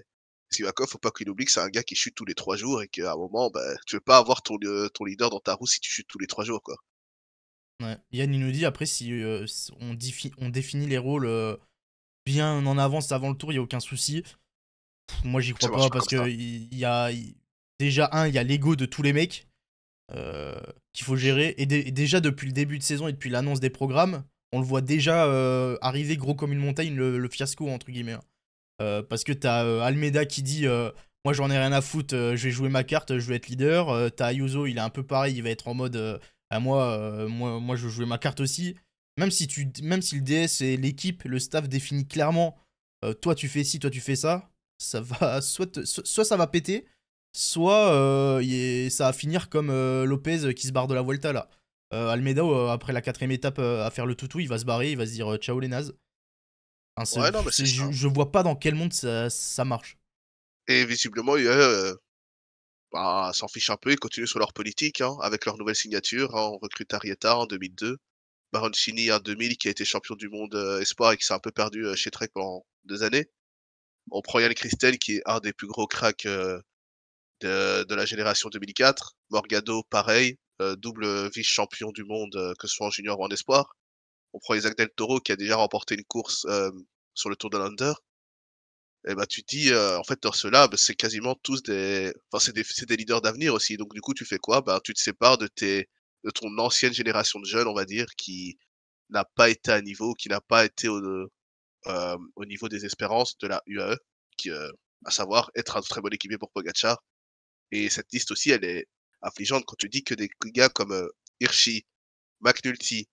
Sivakov, faut pas qu'il oublie que c'est un gars qui chute tous les trois jours et qu'à un moment, tu ben, tu veux pas avoir ton, euh, ton leader dans ta roue si tu chutes tous les trois jours, quoi. Yann, il nous dit après, si euh, on, définit les rôles euh, bien en avance avant le tour, il n'y a aucun souci. moi, j'y crois pas parce que il y, a. Déjà, un, il y a l'ego de tous les mecs qu'il faut gérer. et déjà, depuis le début de saison et depuis l'annonce des programmes, on le voit déjà euh, arriver gros comme une montagne, le, fiasco, entre guillemets. Hein. Euh, parce que t'as euh, Almeida qui dit Moi, j'en ai rien à foutre, je vais jouer ma carte, je vais être leader. t'as Ayuso, il est un peu pareil, il va être en mode à moi, moi, moi, je vais jouer ma carte aussi. Même si, tu, même si le DS et l'équipe, le staff définit clairement Toi, tu fais ci, toi, tu fais ça, ça va, soit, soit ça va péter, soit est, ça va finir comme Lopez qui se barre de la Vuelta là. Euh, Almeida, euh, après la quatrième étape euh, à faire le toutou, il va se barrer, il va se dire ciao les nazes. je, ne vois pas dans quel monde ça, marche. Et visiblement, ils bah, s'en fichent un peu, ils continuent sur leur politique, hein, avec leur nouvelle signature. Hein, on recrute Arietta en 2002, Baroncini en 2000, qui a été champion du monde espoir et qui s'est un peu perdu chez Trek pendant deux années. On prend Yann Christel, qui est un des plus gros cracks de, de, la génération 2004. Morgado, pareil. Euh, double vice-champion du monde, euh, que ce soit en junior ou en espoir. On prend Isaac Del Toro qui a déjà remporté une course euh, sur le Tour de l'Under. Et eh bah ben, tu te dis, en fait, dans cela ben, c'est quasiment tous des, c'est des, leaders d'avenir aussi. Donc du coup, tu fais quoi Bah tu te sépares de tes, de ton ancienne génération de jeunes, on va dire, qui n'a pas été à niveau, qui n'a pas été au, au niveau des espérances de la UAE, qui, à savoir être un très bon équipier pour Pogacar. Et cette liste aussi, elle est affligeante quand tu dis que des gars comme euh, Hirschi, McNulty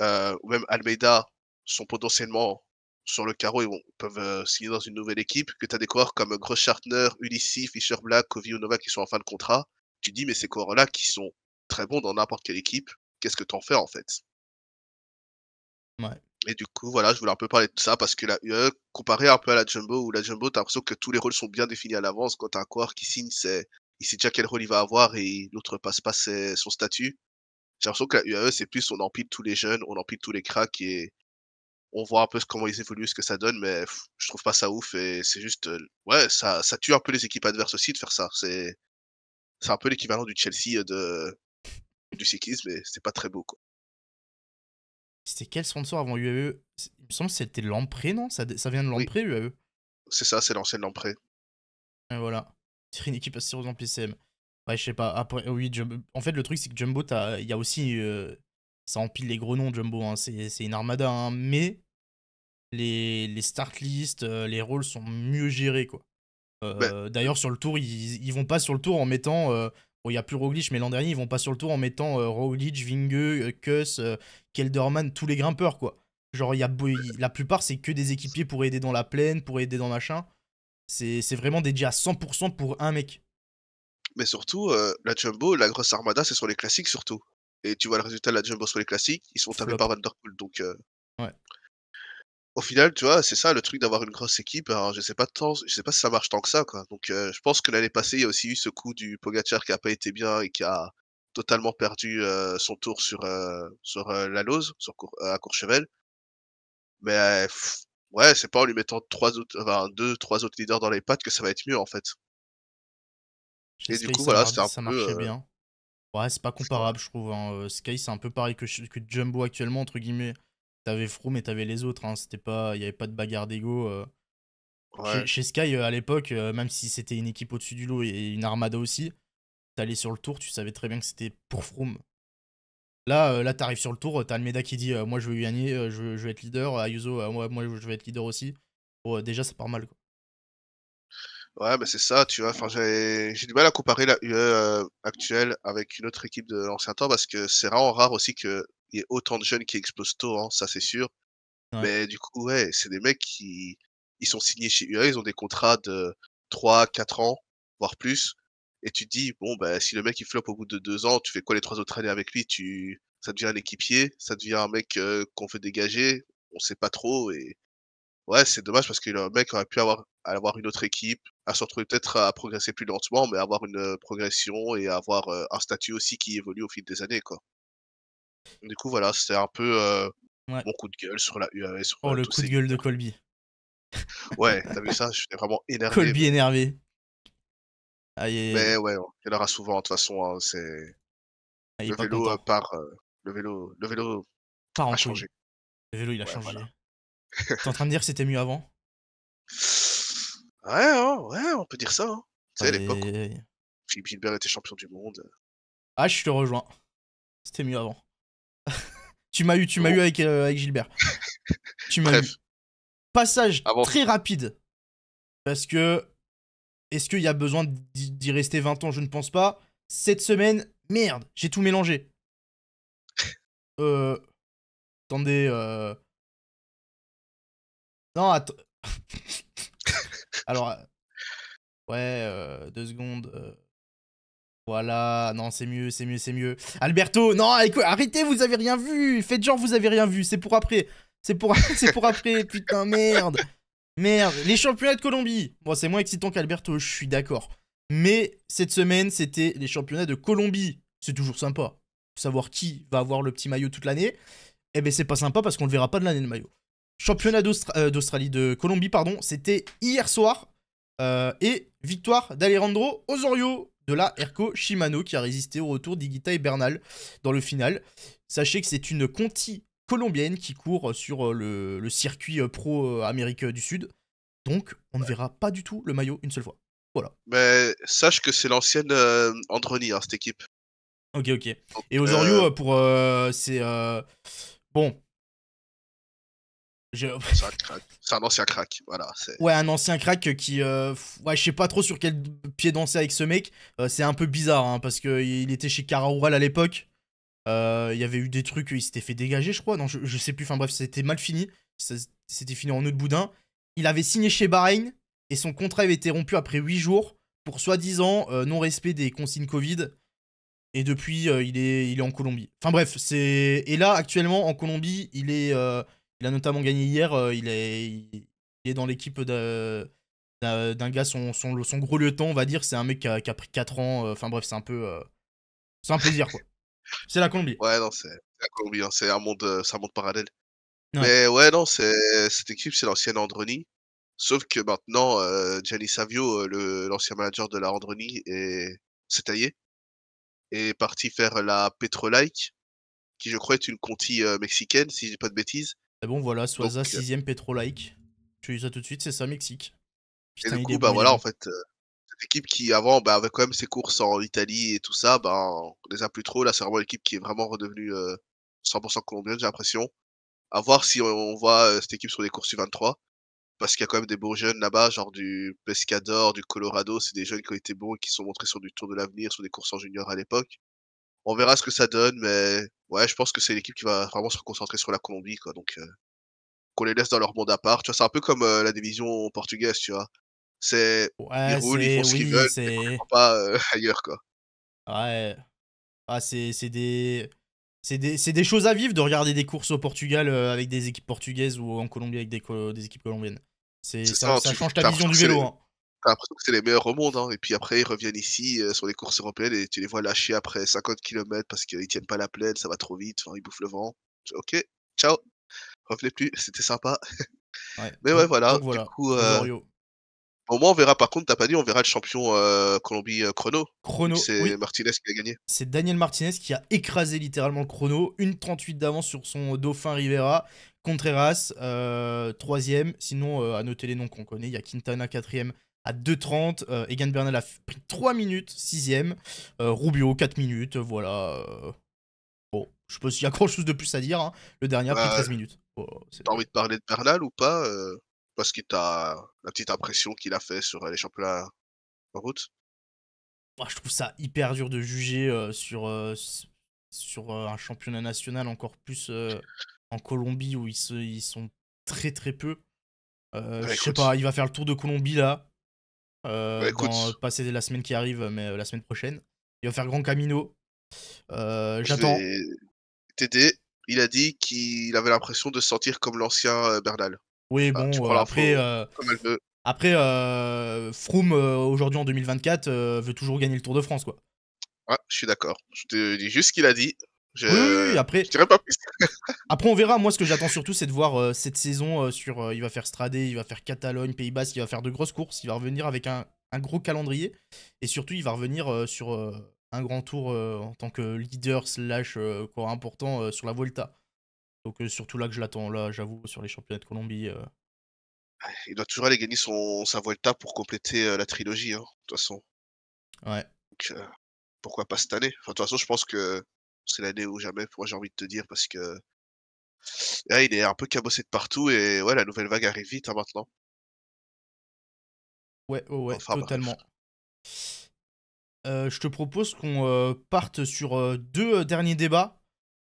euh, ou même Almeida sont potentiellement sur le carreau et peuvent euh, signer dans une nouvelle équipe, que tu as des coureurs comme euh, Groschartner, Ulissi, Fischer Black, Kovi ou Nova qui sont en fin de contrat, tu dis mais ces coureurs-là qui sont très bons dans n'importe quelle équipe, qu'est-ce que tu en fais en fait Et du coup, voilà, je voulais un peu parler de ça parce que la UE, comparé un peu à la Jumbo, où la Jumbo, t'as l'impression que tous les rôles sont bien définis à l'avance. Quand t'as un coureur qui signe, c'est il sait déjà quel rôle il va avoir et l'autre passe pas son statut. J'ai l'impression que la UAE, c'est plus on empile tous les jeunes, on empile tous les cracks et on voit un peu comment ils évoluent, ce que ça donne, mais je trouve pas ça ouf et c'est juste, euh, ouais, ça, tue un peu les équipes adverses aussi de faire ça. C'est, c'est un peu l'équivalent du Chelsea euh, de, du cyclisme mais c'est pas très beau, quoi. C'était quel sponsor avant UAE Il me semble que c'était Lamprey, non ça, vient de Lamprey, C'est ça, c'est l'ancienne Lampré. Et voilà. C'est une équipe assez rose en PCM. Ouais, je sais pas. Après, ah, oui, en fait, le truc, c'est que Jumbo, il y a aussi. Euh, ça empile les gros noms, Jumbo. Hein. C'est une armada, hein. mais les, les start list, euh, les rôles sont mieux gérés, quoi. Euh, bah d'ailleurs, sur le tour, ils, vont pas sur le tour en mettant. bon, il n'y a plus Roglic, mais l'an dernier, ils vont pas sur le tour en mettant Roglic, Vingue, Kuss, Kelderman, tous les grimpeurs, quoi. Genre, y a, la plupart, c'est que des équipiers pour aider dans la plaine, pour aider dans machin. C'est vraiment dédié à 100% pour un mec. Mais surtout, euh, la Jumbo, la grosse armada, c'est sur les classiques surtout. Et tu vois le résultat de la Jumbo sur les classiques, ils sont tapés par Van Donc, euh, ouais. Au final, tu vois, c'est ça le truc d'avoir une grosse équipe. je sais pas je sais pas si ça marche tant que ça, quoi. Donc, euh, je pense que l'année passée, il y a aussi eu ce coup du pogachar qui a pas été bien et qui a totalement perdu son tour sur sur la Lose, sur à Courchevel. Mais ouais, c'est pas en lui mettant trois autres, deux, trois autres leaders dans les pattes que ça va être mieux en fait. Et du coup, voilà, c'était un peu. Euh, bien. Ouais, c'est pas comparable, je trouve. Hein, euh, Sky, c'est un peu pareil que, que Jumbo actuellement, entre guillemets. T'avais Froome et t'avais les autres. Hein, c'était pas, il y avait pas de bagarre d'ego. Euh. Chez, chez, Sky, à l'époque, même si c'était une équipe au-dessus du lot et une armada aussi, t'allais sur le tour, tu savais très bien que c'était pour Froome. Là, euh, là, t'arrives sur le tour, t'as Almeda qui dit euh, Moi, je veux gagner, euh, je veux, être leader. Ayuso, moi, je veux être leader aussi. déjà, ça part mal. Quoi. Ouais, mais bah, c'est ça, tu vois. Enfin, j'ai du mal à comparer la UE actuelle avec une autre équipe de l'ancien temps parce que c'est rare, rare aussi qu'il y ait autant de jeunes qui explosent tôt, hein, ça c'est sûr. Mais du coup, ouais, c'est des mecs qui ils sont signés chez UE, ils ont des contrats de 3, 4 ans, voire plus et tu te dis bon bah si le mec il floppe au bout de deux ans, tu fais quoi les trois autres années avec lui Tu ça devient un équipier, ça devient un mec euh, qu'on fait dégager, on sait pas trop et ouais c'est dommage parce que le mec aurait pu avoir avoir une autre équipe, à se retrouver peut-être à progresser plus lentement, mais avoir une euh, progression et avoir euh, un statut aussi qui évolue au fil des années quoi. Du coup voilà c'était un peu mon coup de gueule sur la UAS. E, oh le coup de gueule de Colby. ouais, t'as vu ça, je suis vraiment énervé. Colby énervé. Ah, Mais ouais, il y en aura souvent, de toute façon. Hein, c'est... Ah, euh, euh, le, vélo le vélo Le vélo a changé. Le vélo, il a changé. T'es en train de dire que c'était mieux avant Ouais, hein, ouais, on peut dire ça. C'est hein. à l'époque, Philippe Gilbert était champion du monde. Ah, je te rejoins. C'était mieux avant. tu m'as eu, tu m'as eu avec, euh, avec Gilbert. tu m'as eu. Passage très rapide. Parce que est-ce qu'il y a besoin d'y rester 20 ans Je ne pense pas. Cette semaine, merde, j'ai tout mélangé. Euh. Attendez. Euh... Non, attends. Alors. Euh, ouais, euh, deux secondes. Euh. Voilà, non, c'est mieux, c'est mieux, c'est mieux. Alberto, non, arrêtez, vous avez rien vu. Faites genre, vous avez rien vu. C'est pour après. C'est pour, c'est pour après, putain, merde. Merde, les championnats de Colombie. Bon, c'est moins excitant qu'Alberto, je suis d'accord. Mais cette semaine, c'était les championnats de Colombie. C'est toujours sympa. savoir qui va avoir le petit maillot toute l'année. Eh bien c'est pas sympa parce qu'on le verra pas de l'année, de maillot. Championnat euh, d'Australie, de Colombie, pardon, c'était hier soir. Euh, et victoire d'Alejandro Osorio de la Erco Shimano qui a résisté au retour d'Iguita et Bernal dans le final. Sachez que c'est une Conti colombienne qui court euh, sur euh, le, circuit euh, pro Amérique du Sud. Donc, on ne verra pas du tout le maillot une seule fois. Voilà. Mais sache que c'est l'ancienne Androni, hein, cette équipe. Ok, ok. Et Osorio, pour. c'est. Bon. Je... C'est un, ancien crack, voilà. Ouais, un ancien crack qui. Ouais, je sais pas trop sur quel pied danser avec ce mec. c'est un peu bizarre, hein, parce qu'il était chez Cararoual à l'époque. Euh, il y avait eu des trucs, il s'était fait dégager, je crois. je, sais plus. Enfin bref, c'était mal fini. C'était fini en eau de boudin. Il avait signé chez Bahreïn et son contrat avait été rompu après 8 jours pour soi-disant euh, non-respect des consignes Covid. Et depuis, euh, il, est, il est en Colombie. Enfin bref, c'est. Et là, actuellement, en Colombie, il est. il a notamment gagné hier. il, est, il est dans l'équipe d'un gars, son, son, gros lieutenant, on va dire. C'est un mec qui a, qui a, pris 4 ans. Enfin bref, c'est un peu. c'est un plaisir, quoi. C'est la Colombie. Ouais, non, c'est la Colombie, hein, c'est un monde, ça euh, un parallèle. Mais ouais, non, c'est cette équipe, c'est l'ancienne Androni. Sauf que maintenant, euh, Gianni Savio, euh, le, l'ancien manager de la Androni, s'est taillé et est parti faire la Petrolike, qui je crois est une conti euh, mexicaine, si je dis pas de bêtises. Et bon, voilà, Soaza, 6 sixième Petrolike. Je dis ça tout de suite, c'est ça, Mexique. et du coup, bah voilà, en fait, L'équipe qui, avant, bah, avait quand même ses courses en Italie et tout ça, bah, on les a plus trop. Là, c'est vraiment l'équipe qui est vraiment redevenue 100% euh, colombienne, j'ai l'impression. À voir si on, voit euh, cette équipe sur les courses U23. Parce qu'il y a quand même des beaux jeunes là-bas, genre du Pescador, du Colorado. C'est des jeunes qui ont été bons et qui sont montrés sur du Tour de l'Avenir, sur des courses en junior à l'époque. On verra ce que ça donne, mais ouais, je pense que c'est l'équipe qui va vraiment se concentrer sur la Colombie, quoi. Donc, euh, qu'on les laisse dans leur monde à part. Tu vois, c'est un peu comme la division portugaise, tu vois. C'est ouais, ils roulent, ils font ce qu'ils veulent, pas euh, ailleurs quoi. Ouais. Ah, c'est des c'est des, des, choses à vivre de regarder des courses au Portugal euh, avec des équipes portugaises ou en Colombie avec des, des équipes colombiennes. C'est ça, change ta vision du vélo. Hein. T'as c'est les meilleurs au monde, hein. et puis après ils reviennent ici euh, sur les courses européennes et tu les vois lâcher après 50 km parce qu'ils tiennent pas la plaine, ça va trop vite, ils bouffent le vent. Ok, ciao, revenez plus, c'était sympa. Mais ouais, voilà. Du coup, au moins, on verra, par contre, t'as pas dit, on verra le champion euh, Colombie euh, chrono. Chrono. C'est Martinez qui a gagné. C'est Daniel Martinez qui a écrasé littéralement le chrono. Une 38 d'avance sur son dauphin Rivera. Contreras, euh, troisième. Sinon, euh, à noter les noms qu'on connaît, il y a Quintana, quatrième à 2,30. Egan Bernal a pris 3 minutes, 6 sixième. Rubio, 4 minutes. Voilà. Bon, je sais pas s'il y a grand chose de plus à dire. Hein. Le dernier a pris 13 bah, minutes. Oh, t'as envie de parler de Bernal ou pas parce qu'il t'a la petite impression qu'il a fait sur euh, les championnats en route je trouve ça hyper dur de juger euh, sur, euh, sur un championnat national, encore plus en Colombie où ils, ils sont très très peu. Je bah, je sais pas, il va faire le tour de Colombie là, ouais, bah, dans, passer la semaine qui arrive, mais la semaine prochaine. Il va faire Grand Camino. J'attends. TD, il a dit qu'il avait l'impression de sortir sentir comme l'ancien Bernal. Oui, bah, bon, euh, après, euh, après euh, Froome, aujourd'hui en 2024, veut toujours gagner le Tour de France, quoi. Ouais, je suis d'accord. Je te dis juste ce qu'il a dit. Je... après. après, on verra. Moi, ce que j'attends surtout, c'est de voir cette saison sur. il va faire Stradé, il va faire Catalogne, Pays bas il va faire de grosses courses. Il va revenir avec un, un gros calendrier. Et surtout, il va revenir sur un grand tour en tant que leader slash quoi important sur la Volta. Donc surtout là que je l'attends, là, j'avoue, sur les championnats de Colombie. Ah, il doit toujours aller gagner son, sa Volta pour compléter la trilogie, hein, de toute façon. Ouais. Donc, pourquoi pas cette année De toute façon, je pense que c'est l'année où jamais, moi j'ai envie de te dire, parce que là, ah, il est un peu cabossé de partout et ouais, la nouvelle vague arrive vite hein, maintenant. Ouais, ouais, totalement. je te propose qu'on parte sur deux derniers débats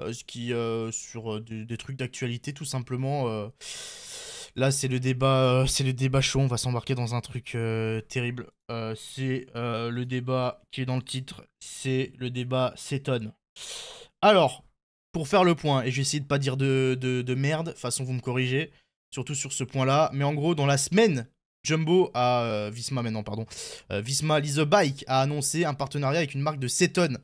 euh, ce qui, euh, sur euh, des, trucs d'actualité tout simplement. Là, c'est le débat, c'est le débat chaud. On va s'embarquer dans un truc terrible. c'est le débat qui est dans le titre. C'est le débat s'étonne. Alors, pour faire le point, et je vais essayer de pas dire de, de, de merde, façon vous me corrigez, surtout sur ce point-là. Mais en gros, dans la semaine, Jumbo a Visma maintenant, pardon, Visma Lise Bike a annoncé un partenariat avec une marque de Cetone.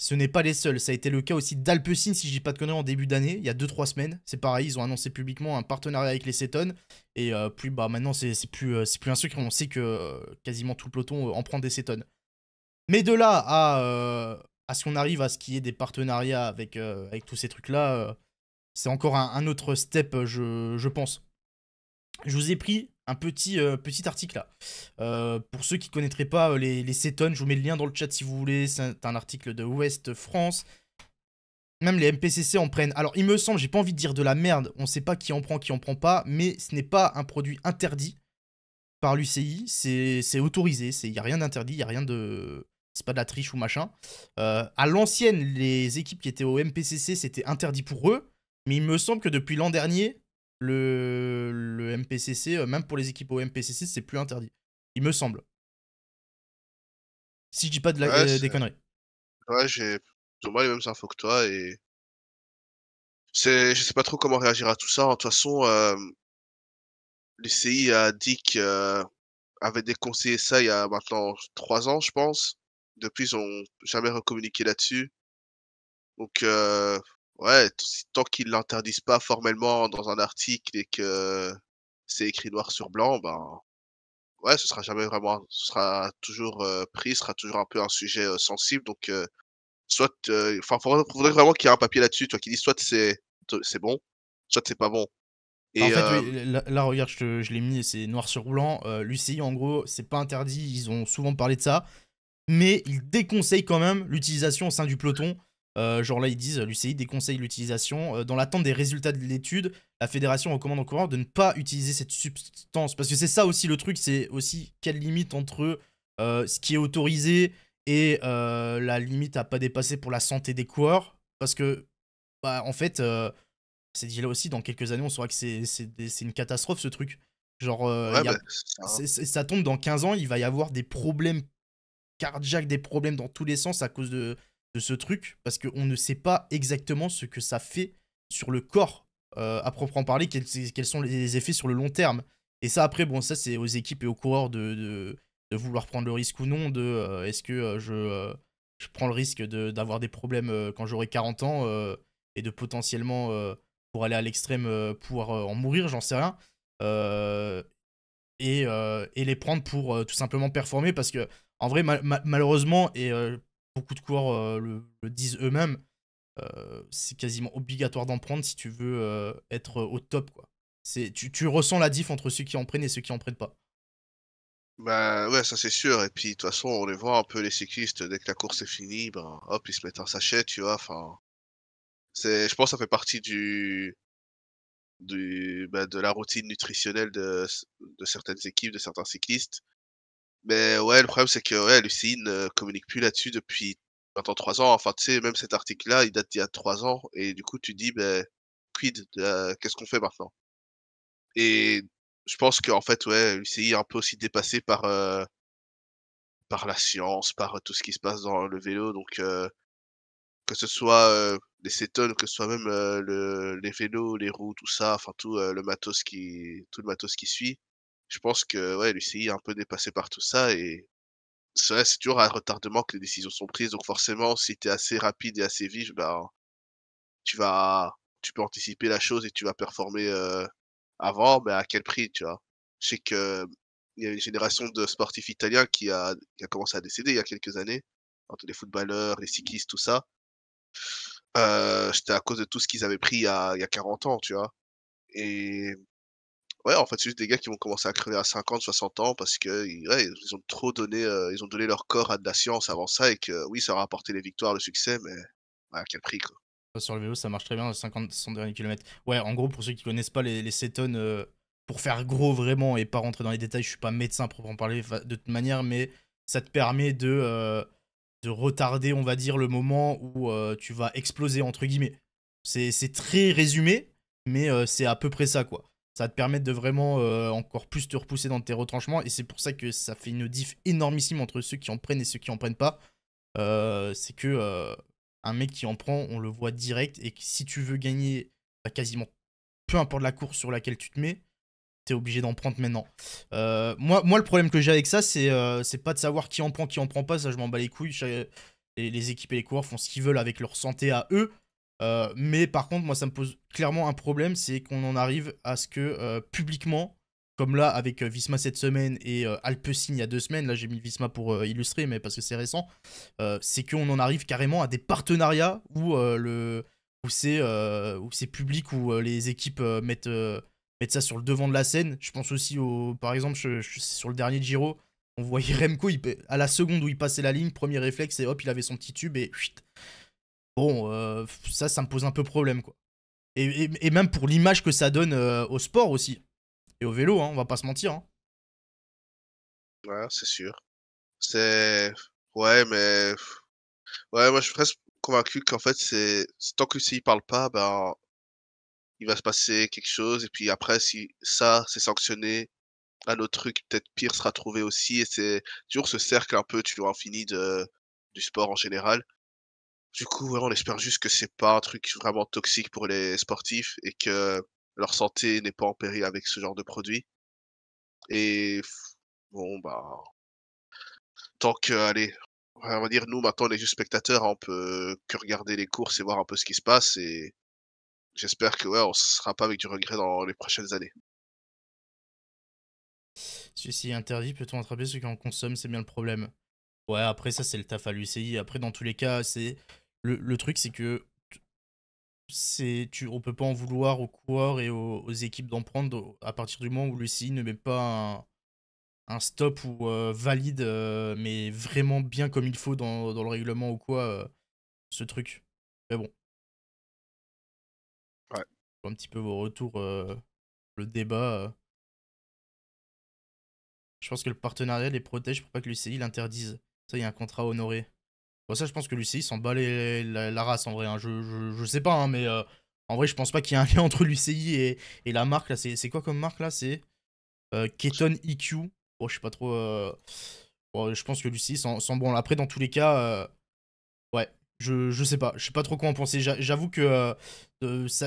Ce n'est pas les seuls, ça a été le cas aussi d'Alpecin, si je dis pas de conneries, en début d'année, il y a 2-3 semaines. C'est pareil, ils ont annoncé publiquement un partenariat avec les Cétones. Et euh, puis bah, maintenant, c'est plus, euh, c'est plus un secret, on sait que euh, quasiment tout le peloton en prend des Cétones. Mais de là à, à ce qu'on arrive à ce qu'il y ait des partenariats avec, avec tous ces trucs-là, c'est encore un, un, autre step, je, je pense. Je vous ai pris un petit, euh, petit article là. Euh, pour ceux qui connaîtraient pas euh, les, les Cétones, je vous mets le lien dans le chat si vous voulez. C'est un article de Ouest France. Même les MPCC en prennent. Alors, il me semble, j'ai pas envie de dire de la merde. On sait pas qui en prend, qui en prend pas. Mais ce n'est pas un produit interdit par l'UCI. C'est autorisé. Il n'y a rien d'interdit. Il n'y a rien de. C'est pas de la triche ou machin. à l'ancienne, les équipes qui étaient au MPCC, c'était interdit pour eux. Mais il me semble que depuis l'an dernier, le, MPCC, euh, même pour les équipes au MPCC, c'est plus interdit. Il me semble. Si je dis pas de la, euh, des conneries. Ouais, j'ai plus les mêmes infos que toi et. Je sais pas trop comment réagir à tout ça. De toute façon, euh... a dit que. déconseillé ça il y a maintenant 3 ans, je pense. Depuis, ils ont jamais recommuniqué là-dessus. Donc, euh, ouais, tant qu'ils l'interdisent pas formellement dans un article et que c'est écrit noir sur blanc, ben ouais, ce sera jamais vraiment, ce sera toujours euh, pris, ce sera toujours un peu un sujet euh, sensible. Donc, euh, soit, enfin, faudrait, faudrait, vraiment qu'il y ait un papier là-dessus, toi, qui dit soit c'est c'est bon, soit c'est pas bon. Bah, et en fait, là, regarde, je, je l'ai mis et c'est noir sur blanc. L'UCI, en gros, c'est pas interdit, ils ont souvent parlé de ça, mais ils déconseillent quand même l'utilisation au sein du peloton euh, genre là, ils disent, l'UCI déconseille l'utilisation. Euh, dans l'attente des résultats de l'étude, la fédération recommande aux coureurs de ne pas utiliser cette substance. Parce que c'est ça aussi le truc, c'est aussi quelle limite entre euh, ce qui est autorisé et la limite à pas dépasser pour la santé des coureurs. Parce que, bah, en fait, c'est dit là aussi, dans quelques années, on saura que c'est une catastrophe ce truc. Genre, bah, ça. Hein. ça tombe dans 15 ans, il va y avoir des problèmes cardiaques, des problèmes dans tous les sens à cause de ce truc parce qu'on ne sait pas exactement ce que ça fait sur le corps euh, à proprement parler, quels, sont les effets sur le long terme. Et ça, après, bon, ça, c'est aux équipes et aux coureurs de, de, vouloir prendre le risque ou non, de euh, est-ce que euh, je, euh, je, prends le risque d'avoir des problèmes quand j'aurai 40 ans et de potentiellement, pour aller à l'extrême, pouvoir en mourir, j'en sais rien. Et, et, les prendre pour tout simplement performer parce que, en vrai, malheureusement, et beaucoup de cours euh, le, disent eux-mêmes. Euh, c'est quasiment obligatoire d'en prendre si tu veux euh, être au top. Quoi. Tu, tu ressens la diff entre ceux qui en prennent et ceux qui en prennent pas. Oui, bah, ouais, ça c'est sûr. Et puis de toute façon, on les voit un peu les cyclistes, dès que la course est finie, ben, hop, ils se mettent un sachet, tu vois. Enfin, c'est, je pense, que ça fait partie du, du, bah, de la routine nutritionnelle de certaines équipes, de certains cyclistes. Mais ouais, le problème, c'est que ouais, ne euh, communique plus là-dessus depuis maintenant trois ans. Enfin, tu sais, même cet article-là, il date d'il y a trois ans. Et du coup, tu dis, ben, quid, qu'est-ce qu'on fait maintenant Et je pense qu'en fait, ouais, l'UCI est un peu aussi dépassé par, euh, par la science, par euh, tout ce qui se passe dans le vélo. Donc, que ce soit les cétones, que ce soit même le... les vélos, les roues, tout ça, enfin, tout, le, matos qui, tout le matos qui suit je pense que ouais, l'UCI est un peu dépassé par tout ça et c'est c'est toujours à un retardement que les décisions sont prises. Donc forcément, si tu es assez rapide et assez vif, ben, tu vas tu peux anticiper la chose et tu vas performer euh, avant, mais à quel prix, tu vois. Je sais que il y a une génération de sportifs italiens qui a, qui a commencé à décéder il y a quelques années, entre les footballeurs, les cyclistes, tout ça. Euh, c'était à cause de tout ce qu'ils avaient pris il y, a, il y a 40 ans, tu vois. Et ouais, en fait, c'est juste des gars qui vont commencer à crever à 50, 60 ans parce que ils ont trop donné, euh, ils ont donné leur corps à de la science avant ça et que oui, ça aura apporté les victoires, le succès, mais à quel prix quoi. Sur le vélo, ça marche très bien, 50, 100 derniers kilomètres. Ouais, en gros, pour ceux qui connaissent pas les, les cétones, euh, pour faire gros vraiment et pas rentrer dans les détails, je suis pas médecin pour en parler de toute manière, mais ça te permet de, euh, de retarder, on va dire, le moment où tu vas exploser, entre guillemets. C'est très résumé, mais c'est à peu près ça, quoi. Ça va te permettre de vraiment euh, encore plus te repousser dans tes retranchements. Et c'est pour ça que ça fait une diff énormissime entre ceux qui en prennent et ceux qui en prennent pas. Euh, c'est que euh, un mec qui en prend, on le voit direct. Et que si tu veux gagner bah, quasiment peu importe la course sur laquelle tu te mets, tu es obligé d'en prendre maintenant. moi, moi, le problème que j'ai avec ça, c'est pas de savoir qui en prend, qui en prend pas. Ça, je m'en bats les couilles. les équipes et les coureurs font ce qu'ils veulent avec leur santé à eux. Euh, mais par contre, moi, ça me pose clairement un problème, c'est qu'on en arrive à ce que euh, publiquement, comme là avec euh, Visma cette semaine et Alpecin il y a deux semaines, là j'ai mis Visma pour illustrer, mais parce que c'est récent, c'est qu'on en arrive carrément à des partenariats où, le, où c'est, où c'est public, où les équipes mettent, mettent ça sur le devant de la scène. Je pense aussi, au, par exemple, sur le dernier Giro, on voyait Remco, il, à la seconde où il passait la ligne, premier réflexe, et hop, il avait son petit tube et... chut Bon, euh, ça, ça me pose un peu problème, quoi. Et, même pour l'image que ça donne euh, au sport aussi. Et au vélo, hein, on va pas se mentir. Hein. Ouais, c'est sûr. C'est. Ouais, mais. Ouais, moi, je suis presque convaincu qu'en fait, c'est. Tant que s'il parle pas, ben. Il va se passer quelque chose, et puis après, si ça, c'est sanctionné, un autre truc peut-être pire sera trouvé aussi, et c'est toujours ce cercle un peu, tu vois, infini de... du sport en général. Du coup, ouais, on espère juste que c'est pas un truc vraiment toxique pour les sportifs et que leur santé n'est pas en péril avec ce genre de produit. Et bon, bah, tant que, allez, on va dire, nous, maintenant, les spectateurs, hein, on peut que regarder les courses et voir un peu ce qui se passe. Et j'espère que, ouais, on sera pas avec du regret dans les prochaines années. Si c'est interdit, peut-on attraper ceux qui en consomment C'est bien le problème. Ouais, après, ça, c'est le taf à l'UCI. Après, dans tous les cas, c'est. Le, truc, c'est que. C'est, tu, on peut pas en vouloir au coureurs et aux, équipes d'en prendre à partir du moment où l'UCI ne met pas un, stop ou euh, valide, euh, mais vraiment bien comme il faut dans, le règlement ou quoi, euh, ce truc. Mais bon. Ouais. Un petit peu vos retours, le débat. Je pense que le partenariat les protège pour pas que l'UCI l'interdise. Ça, il y a un contrat honoré. Bon, ça, je pense que Lucie, s'en bat la, race en vrai. Hein. Je, je, sais pas, hein, mais euh, en vrai, je pense pas qu'il y ait un lien entre l'UCI et, la marque. là. C'est quoi comme marque là C'est euh, Keton EQ. Bon, oh, je sais pas trop. Euh, oh, je pense que Lucie s'en bon. Après, dans tous les cas, ouais, je, je sais pas. Je sais pas trop quoi en penser. J'avoue que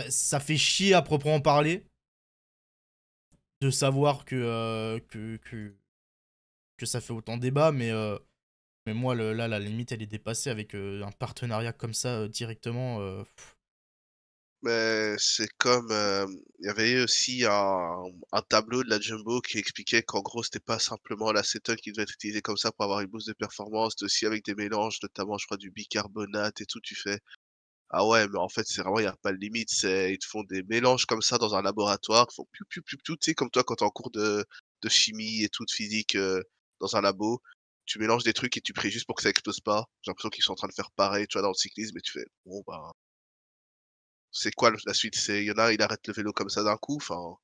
ça, fait chier à proprement parler de savoir que, que, que, que, ça fait autant débat, mais moi, le, là, la limite, elle est dépassée avec euh, un partenariat comme ça euh, directement. Euh, mais c'est comme il y avait aussi un, tableau de la Jumbo qui expliquait qu'en gros c'était pas simplement l'acétone qui devait être utilisé comme ça pour avoir une boost de performance, aussi avec des mélanges, notamment je crois du bicarbonate et tout. Tu fais ah ouais, mais en fait c'est vraiment il n'y a pas de limite, ils te font des mélanges comme ça dans un laboratoire, ils font tout, tu sais comme toi quand t'es en cours de chimie et tout de physique dans un labo, tu mélanges des trucs et tu pries juste pour que ça explose pas. J'ai l'impression qu'ils sont en train de faire pareil, tu vois, dans le cyclisme, et tu fais, bon, bah, c'est quoi la suite C'est, il y en a, il arrête le vélo comme ça d'un coup, enfin,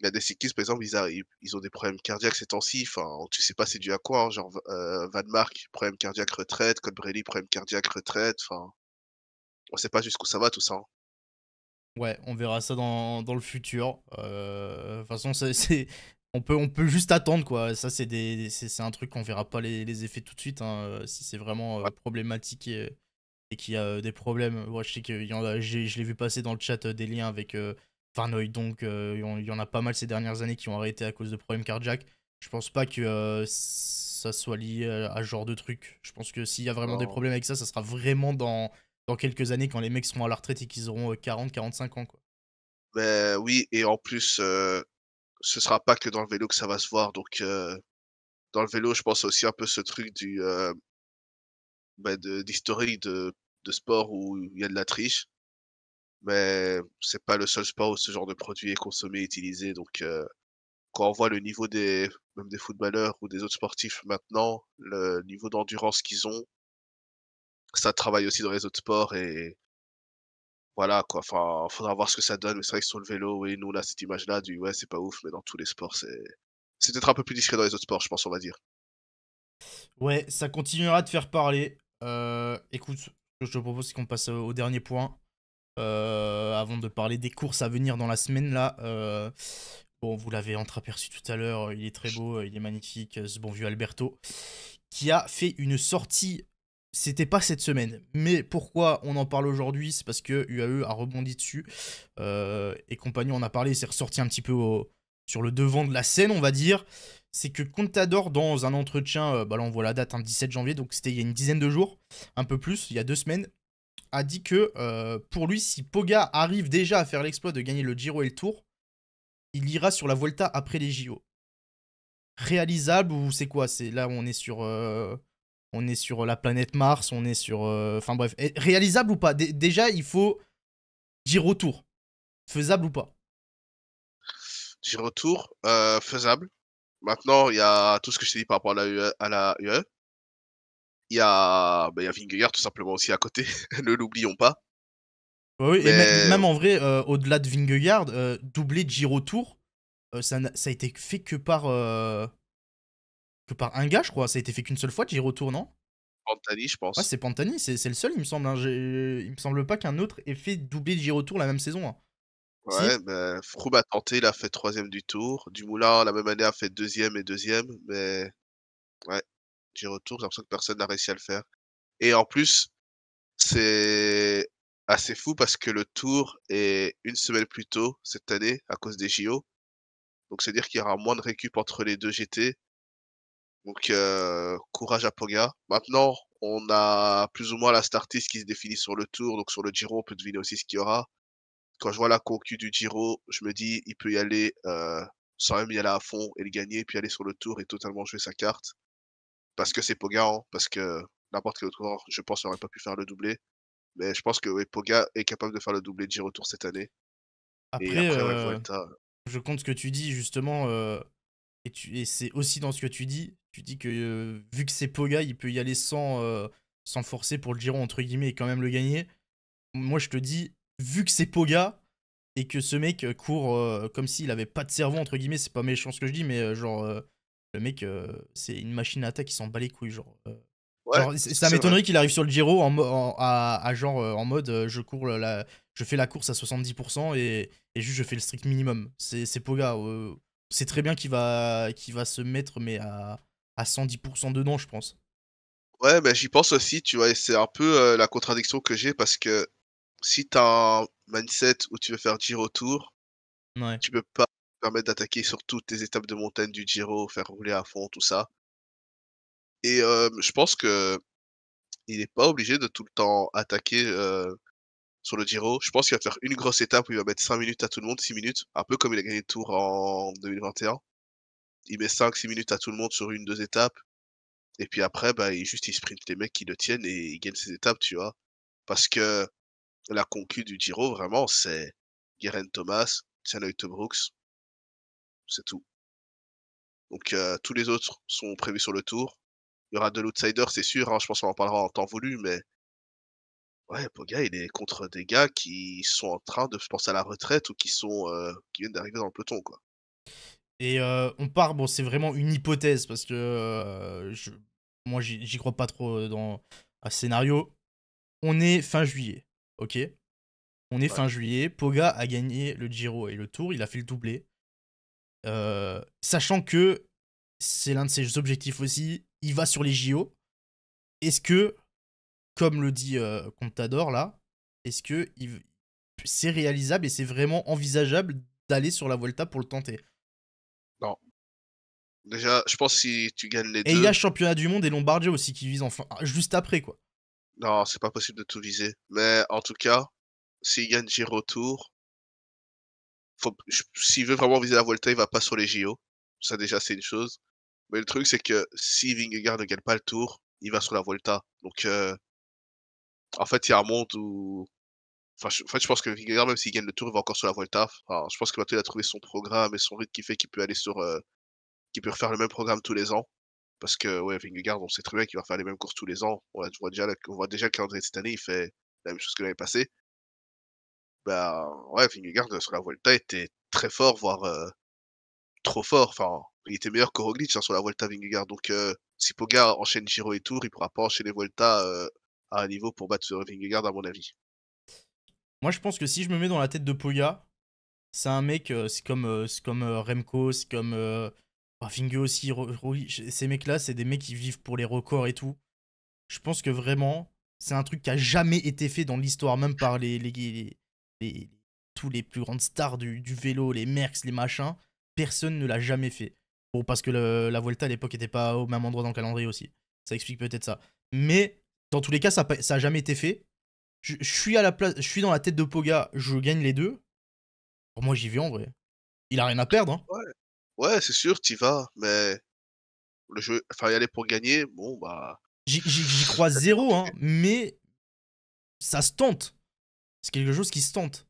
il y a des cyclistes, par exemple, ils, arrivent, ils ont des problèmes cardiaques ces temps-ci, enfin, tu sais pas c'est dû à quoi, hein, genre, euh, Van Mark, problème cardiaque retraite, Colbrelli, problème cardiaque retraite, enfin, on sait pas jusqu'où ça va tout ça. Hein. Ouais, on verra ça dans, dans le futur. Euh, de toute façon, c'est on peut, on peut juste attendre quoi. Ça c'est des, c'est un truc qu'on verra pas les, effets tout de suite hein, euh, si c'est vraiment euh, problématique et, qu'il y a euh, des problèmes. je sais qu'il y en a, je l'ai vu passer dans le chat des liens avec euh, donc il y en a pas mal ces dernières années qui ont arrêté à cause de problèmes cardiaques. Je pense pas que ça soit lié à ce genre de truc. Je pense que s'il y a vraiment des problèmes avec ça, ça sera vraiment dans, dans quelques années quand les mecs seront à la retraite et qu'ils auront 40-45 ans quoi. Ben, oui, et en plus, ce sera pas que dans le vélo que ça va se voir. Donc, euh, dans le vélo, je pense aussi un peu ce truc du euh, bah, d'historique de, de, sport où il y a de la triche. Mais c'est pas le seul sport où ce genre de produit est consommé utilisé. Donc, euh, quand on voit le niveau des, même des footballeurs ou des autres sportifs maintenant, le niveau d'endurance qu'ils ont, ça travaille aussi dans les autres sports et voilà quoi. Enfin, faudra voir ce que ça donne. Mais c'est vrai que sur le vélo, oui, nous là cette image-là du ouais, c'est pas ouf, mais dans tous les sports, c'est c'est peut-être un peu plus discret dans les autres sports, je pense, on va dire. Ouais, ça continuera de faire parler. Euh, écoute, je te propose, qu'on passe au dernier point. Euh, avant de parler des courses à venir dans la semaine, là. Euh, bon, vous l'avez entreaperçu tout à l'heure, il est très beau, il est magnifique, ce bon vieux Alberto, qui a fait une sortie c'était pas cette semaine. Mais pourquoi on en parle aujourd'hui C'est parce que UAE a rebondi dessus. Euh, et compagnon en a parlé, c'est ressorti un petit peu sur le devant de la scène, on va dire. C'est que Contador, dans un entretien, euh, bah là on voit la date, un hein, 17 janvier, donc c'était il y a une dizaine de jours, un peu plus, il y a deux semaines, a dit que euh, pour lui, si Poga arrive déjà à faire l'exploit de gagner le Giro et le Tour, il ira sur la Volta après les JO. Réalisable ou c'est quoi C'est là où on est sur on est sur euh, la planète Mars, on est sur... Euh, enfin bref, réalisable ou pas Déjà, il faut dire Tour. Faisable ou pas Dire retour, euh, faisable. Maintenant, il y a tout ce que je t'ai dit par rapport à la UE. E. Il y a, ben, il y a Vingegaard tout simplement aussi à côté, ne l'oublions pas. Bah oui, et même en vrai, au-delà de Vingegaard, doubler Giro Tour, ça, ça a été fait que par par un gars, je crois. Ça a été fait qu'une seule fois, j'y Tour non Pantani, je pense. Ouais, c'est Pantani, c'est le seul, il me semble. Hein. Euh, il me semble pas qu'un autre ait fait doubler de Tour la même saison. Hein. Ouais, mais Froome a tenté, il a fait troisième du tour. Dumoulin, la même année, a fait deuxième et deuxième. Mais ouais, Tour j'ai l'impression que personne n'a réussi à le faire. Et en plus, c'est assez fou parce que le tour est une semaine plus tôt cette année à cause des JO. Donc, c'est-à-dire qu'il y aura moins de récup entre les deux GT donc, euh, courage à Poga. Maintenant, on a plus ou moins la startiste qui se définit sur le tour. Donc, sur le Giro, on peut deviner aussi ce qu'il y aura. Quand je vois la concu du Giro, je me dis, il peut y aller euh, sans même y aller à fond et le gagner, puis aller sur le tour et totalement jouer sa carte. Parce que c'est Poga, hein, parce que n'importe quel autre je pense, n'aurait pas pu faire le doublé. Mais je pense que Poga est capable de faire le doublé de Giro Tour cette année. Après, euh, je compte ce que tu dis, justement. et c'est aussi dans ce que tu dis, tu dis que euh, vu que c'est Poga, il peut y aller sans, euh, sans forcer pour le Giro, entre guillemets, et quand même le gagner. Moi, je te dis, vu que c'est Poga, et que ce mec euh, court comme s'il avait pas de cerveau, entre guillemets, c'est pas méchant ce que je dis, mais genre, le mec, c'est une machine à attaque qui s'en bat les couilles. Genre, ça m'étonnerait qu'il arrive sur le Giro en, à, genre en mode je cours je fais la course à 70% et, juste je fais le strict minimum. C'est Poga. c'est très bien qu'il va, va se mettre, mais à à 110% dedans, je pense. Ouais, mais j'y pense aussi, tu vois, et c'est un peu euh, la contradiction que j'ai parce que si t'as un mindset où tu veux faire Giro Tour, tu peux pas te permettre d'attaquer sur toutes les étapes de montagne du Giro, faire rouler à fond, tout ça. Et euh, je pense que il n'est pas obligé de tout le temps attaquer euh, sur le Giro. Je pense qu'il va faire une grosse étape où il va mettre 5 minutes à tout le monde, 6 minutes, un peu comme il a gagné le tour en 2021 il met 5-6 minutes à tout le monde sur une, deux étapes. Et puis après, bah, il, juste sprint les mecs qui le tiennent et il gagne ses étapes, tu vois. Parce que la concu du Giro, vraiment, c'est Guerin Thomas, Tianoite Brooks. C'est tout. Donc euh, tous les autres sont prévus sur le tour. Il y aura de l'outsider, c'est sûr. Hein, je pense qu'on en parlera en temps voulu, mais ouais, Poga, il est contre des gars qui sont en train de se penser à la retraite ou qui sont euh, qui viennent d'arriver dans le peloton, quoi. Et euh, on part, bon, c'est vraiment une hypothèse parce que euh, je, moi, j'y crois pas trop euh, dans un scénario. On est fin juillet, ok On est fin juillet. Poga a gagné le Giro et le Tour, il a fait le doublé. sachant que c'est l'un de ses objectifs aussi, il va sur les JO. Est-ce que, comme le dit Contador là, est-ce que c'est réalisable et c'est vraiment envisageable d'aller sur la Volta pour le tenter Déjà, je pense si tu gagnes les deux. Et il y a championnat du monde et Lombardia aussi qui visent enfin ah, juste après quoi. Non, c'est pas possible de tout viser. Mais en tout cas, s'il gagne Giro Tour, s'il veut vraiment viser la Volta, il va pas sur les JO. Ça déjà c'est une chose. Mais le truc c'est que si Vingegaard ne gagne pas le Tour, il va sur la Volta. Donc euh, en fait, il y a un monde où je, en fait, je pense que Vingegaard, même s'il gagne le tour, il va encore sur la Volta. je pense qu'il va a trouvé son programme et son rythme qui fait qu'il peut aller sur euh, qui peut refaire le même programme tous les ans. Parce que, ouais, Vingegaard, on sait très bien qu'il va faire les mêmes courses tous les ans. On, voit déjà, on voit que cette année, il fait la même chose que l'année passée. Bah, ouais, Vingegaard, sur la Volta était très fort, voire euh, trop fort. Enfin, il était meilleur que Roglic hein, sur la Volta Vingegaard. Donc, euh, si Poga enchaîne Giro et Tour, il pourra pas enchaîner Volta euh, à un niveau pour battre Vingegaard, à mon avis. Moi, je pense que si je me mets dans la tête de Poga, c'est un mec, c'est comme, comme Remco, c'est comme Vingue aussi, ces mecs-là, c'est des mecs qui vivent pour les records et tout. Je pense que vraiment, c'est un truc qui a jamais été fait dans l'histoire, même par les, les, tous les plus grandes stars du, vélo, les Merckx, les machins. Personne ne l'a jamais fait. Bon, parce que la Vuelta à l'époque n'était pas au même endroit dans le calendrier aussi. Ça explique peut-être ça. Mais dans tous les cas, ça n'a jamais été fait. Je, suis à la place, je suis dans la tête de Poga, je gagne les deux. moi, j'y vais en vrai. Il a rien à perdre. Hein ouais, c'est sûr, t'y vas, mais le jeu, enfin, y aller pour gagner, bon, bah. J'y crois zéro, hein, mais ça se tente. C'est quelque chose qui se tente.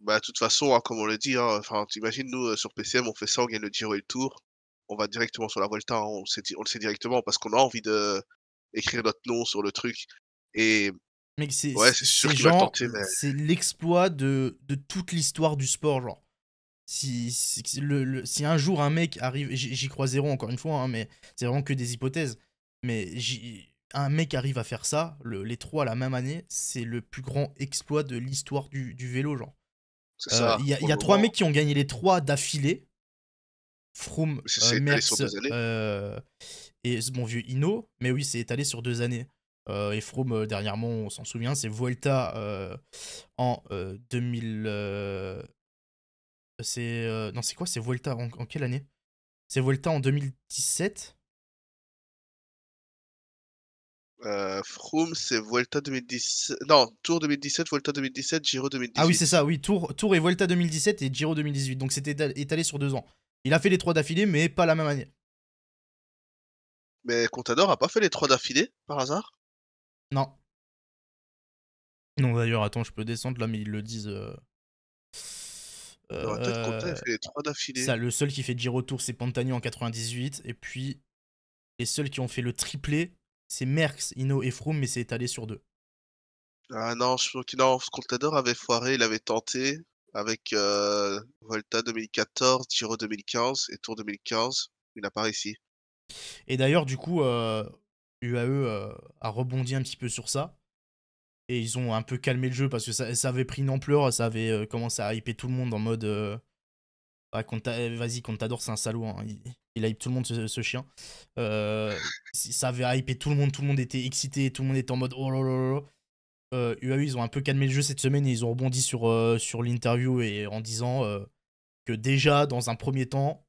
Bah, de toute façon, hein, comme on le dit, hein, enfin, t'imagines, nous, euh, sur PCM, on fait ça, on gagne le Giro et le Tour, on va directement sur la Volta, hein, on, sait, on le sait directement parce qu'on a envie de écrire notre nom sur le truc. Et. Mec, c'est mais... c'est l'exploit de, de toute l'histoire du sport, genre si, le, si un jour un mec arrive, j'y crois zéro encore une fois, hein, mais c'est vraiment que des hypothèses, mais un mec arrive à faire ça, les trois à la même année, c'est le plus grand exploit de l'histoire du, vélo, genre. Euh, il y, a, trois mecs qui ont gagné les trois d'affilée. Froome, euh, Merckx euh, et ce bon vieux Hino, mais oui, c'est étalé sur deux années. et Froome, dernièrement, on s'en souvient, c'est Vuelta en 2000, c'est. Euh, non, c'est quoi C'est Volta en, quelle année C'est Volta en 2017 euh, Froome, c'est Vuelta 2017. Non, Tour 2017, Volta 2017, Giro 2018. Ah oui, c'est ça, oui. Tour, Tour et Vuelta 2017 et Giro 2018. Donc c'était étalé sur deux ans. Il a fait les trois d'affilée, mais pas la même année. Mais Contador a pas fait les trois d'affilée, par hasard Non. Non, d'ailleurs, attends, je peux descendre là, mais ils le disent. Euh, euh, le seul qui fait Giro-Tour, c'est Pantani en 98. Et puis, les seuls qui ont fait le triplé, c'est Merckx, Ino et Froome, mais c'est étalé sur deux. Ah non, je pense que Contador avait foiré, il avait tenté avec euh, Volta 2014, Giro 2015 et Tour 2015. Il n'a pas réussi. Et d'ailleurs, du coup, UAE euh, a rebondi un petit peu sur ça. Et ils ont un peu calmé le jeu parce que ça, avait pris une ampleur, ça avait euh, commencé à hyper tout le monde en mode euh, bah, eh, vas-y, qu'on c'est un salaud. Hein. Il, hype tout le monde, ce, chien. Euh, ça avait hypé tout le monde, tout le monde était excité, tout le monde était en mode oh là là ils ont un peu calmé le jeu cette semaine et ils ont rebondi sur, sur l'interview et en disant que déjà, dans un premier temps,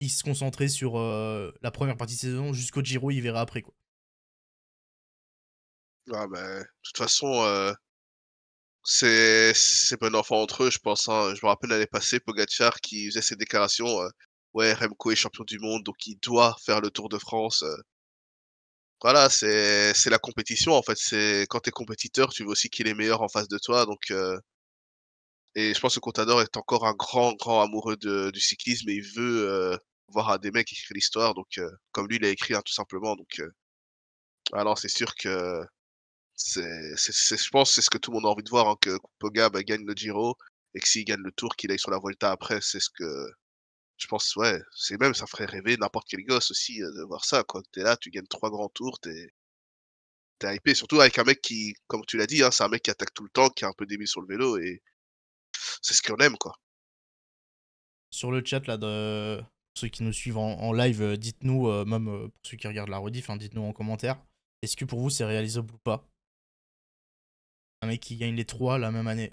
ils se concentraient sur la première partie de saison jusqu'au Giro, ils verraient après. Quoi. Ah ben, de toute façon, euh, c'est c'est bon enfant entre eux, je pense. Hein. Je me rappelle l'année passée, Pogacar qui faisait ses déclarations. Euh, ouais, Remco est champion du monde, donc il doit faire le Tour de France. Euh. Voilà, c'est c'est la compétition en fait. C'est quand t'es compétiteur, tu veux aussi qu'il est meilleur en face de toi. Donc et je pense que Contador est encore un grand grand amoureux de, du cyclisme et il veut voir un des mecs écrire l'histoire. Donc comme lui, il a écrit hein, tout simplement. Donc euh, c'est sûr que c'est, je pense que c'est ce que tout le monde a envie de voir, hein, que Poga bah, gagne le Giro et que s'il gagne le Tour, qu'il aille sur la Volta après, c'est ce que je pense, ouais, c'est même, ça ferait rêver n'importe quel gosse aussi euh, de voir ça, quoi. T'es là, tu gagnes trois grands tours, t'es, t'es hypé, surtout avec un mec qui, comme tu l'as dit, hein, c'est un mec qui attaque tout le temps, qui est un peu démis sur le vélo et c'est ce qu'on aime, quoi. Sur le chat, là, de... ceux qui nous suivent en, live, euh, dites-nous, euh, même pour ceux qui regardent la rediff, hein, dites-nous en commentaire, est-ce que pour vous c'est réalisable ou pas un mec qui gagne les trois la même année.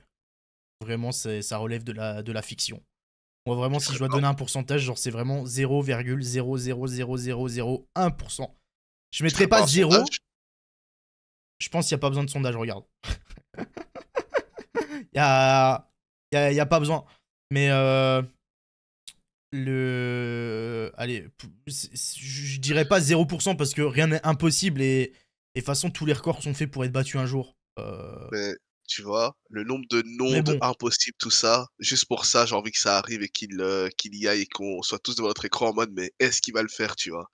Vraiment, ça relève de la, fiction. Moi, vraiment, si je dois donner un pourcentage, genre, c'est vraiment 0,0000001%. Je mettrais pas 0. Je pense qu'il n'y a pas besoin de sondage, regarde. Il n'y a... pas besoin. Mais euh, le. Allez, je dirais pas 0% parce que rien n'est impossible et, et de toute façon, tous les records sont faits pour être battus un jour. Euh, mais, tu vois, le nombre de noms De impossibles, tout ça, juste pour ça, j'ai envie que ça arrive et qu'il euh, qu'il y aille et qu'on soit tous devant notre écran en mode, mais est-ce qu'il va le faire, tu vois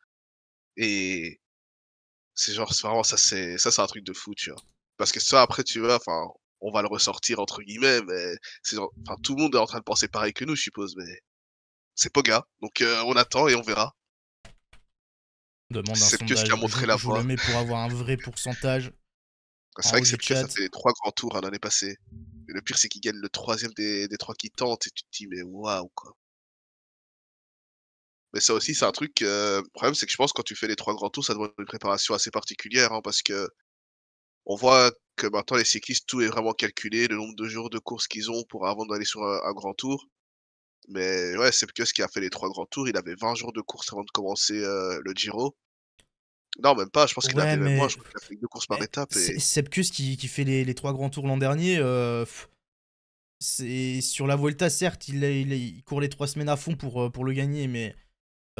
Et c'est genre, vraiment, ça, c'est ça c'est un truc de fou, tu vois. Parce que ça, après, tu vois, enfin, on va le ressortir, entre guillemets, mais c'est enfin, tout le monde est en train de penser pareil que nous, je suppose, mais c'est Poga, donc euh, on attend et on verra. Demande un sondage. Qui a montré la voie. le pour avoir un vrai pourcentage. Bah, c'est ah vrai que c'est a fait les trois grands tours hein, l'année passée. Et le pire, c'est qu'il gagne le troisième des, trois qui tentent, et tu te dis, mais waouh, quoi. Mais ça aussi, c'est un truc. Euh, le problème, c'est que je pense que quand tu fais les trois grands tours, ça demande une préparation assez particulière, hein, parce que on voit que maintenant les cyclistes, tout est vraiment calculé, le nombre de jours de course qu'ils ont pour avant d'aller sur un, grand tour. Mais ouais, c'est que qui a fait les trois grands tours, il avait 20 jours de course avant de commencer euh, le Giro. Non, même pas. Je pense qu'il a fait deux courses par étape. qui, fait les, trois grands tours l'an dernier. Euh, c'est sur la Volta, certes, il, court les trois semaines à fond pour, euh, pour le gagner, mais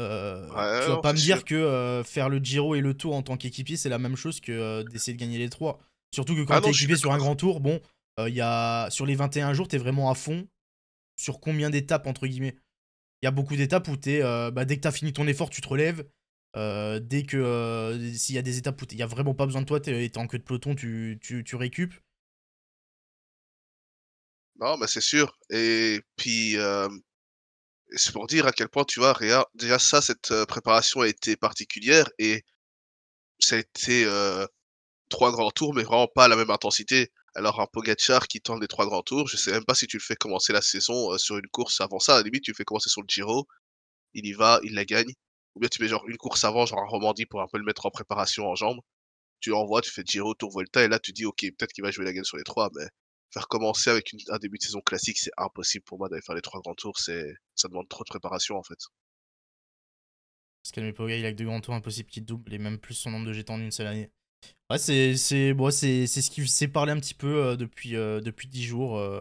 euh, vas pas me dire que euh, faire le Giro et le Tour en tant qu'équipier, c'est la même chose que d'essayer de gagner les trois. Surtout que quand ah tu es équipé sur un grand tour, bon, y a, sur les 21 jours, tu es vraiment à fond. Sur combien d'étapes, entre guillemets Il y a beaucoup d'étapes où t'es, bah, dès que tu as fini ton effort, tu te relèves euh, dès que euh, s'il y a des étapes où il n'y a vraiment pas besoin de toi, t'es en queue de peloton, tu, tu, tu récupes. Non, mais c'est sûr. Et puis, euh, c'est pour dire à quel point, tu vois, déjà ça, cette préparation a été particulière et ça a été trois grands tours, mais vraiment pas à la même intensité. Alors, un Pogachar qui tente les trois grands tours, je sais même pas si tu le fais commencer la saison sur une course avant ça. À la limite, tu le fais commencer sur le Giro. Il y va, il la gagne. Ou bien tu mets genre une course avant, genre un Romandie pour un peu le mettre en préparation en jambes. Tu envoies, tu fais Giro, Tour Volta, et là tu dis, ok, peut-être qu'il va jouer la game sur les trois, mais faire commencer avec un début de saison classique, c'est impossible pour moi d'aller faire les trois grands tours, c'est, ça demande trop de préparation en fait. Parce qu'Alme il a que deux grands tours impossible qu'il double, et même plus son nombre de jetons d'une une seule année. Ouais, c'est, ce qui s'est parlé un petit peu euh, depuis, euh, depuis 10 jours. Euh,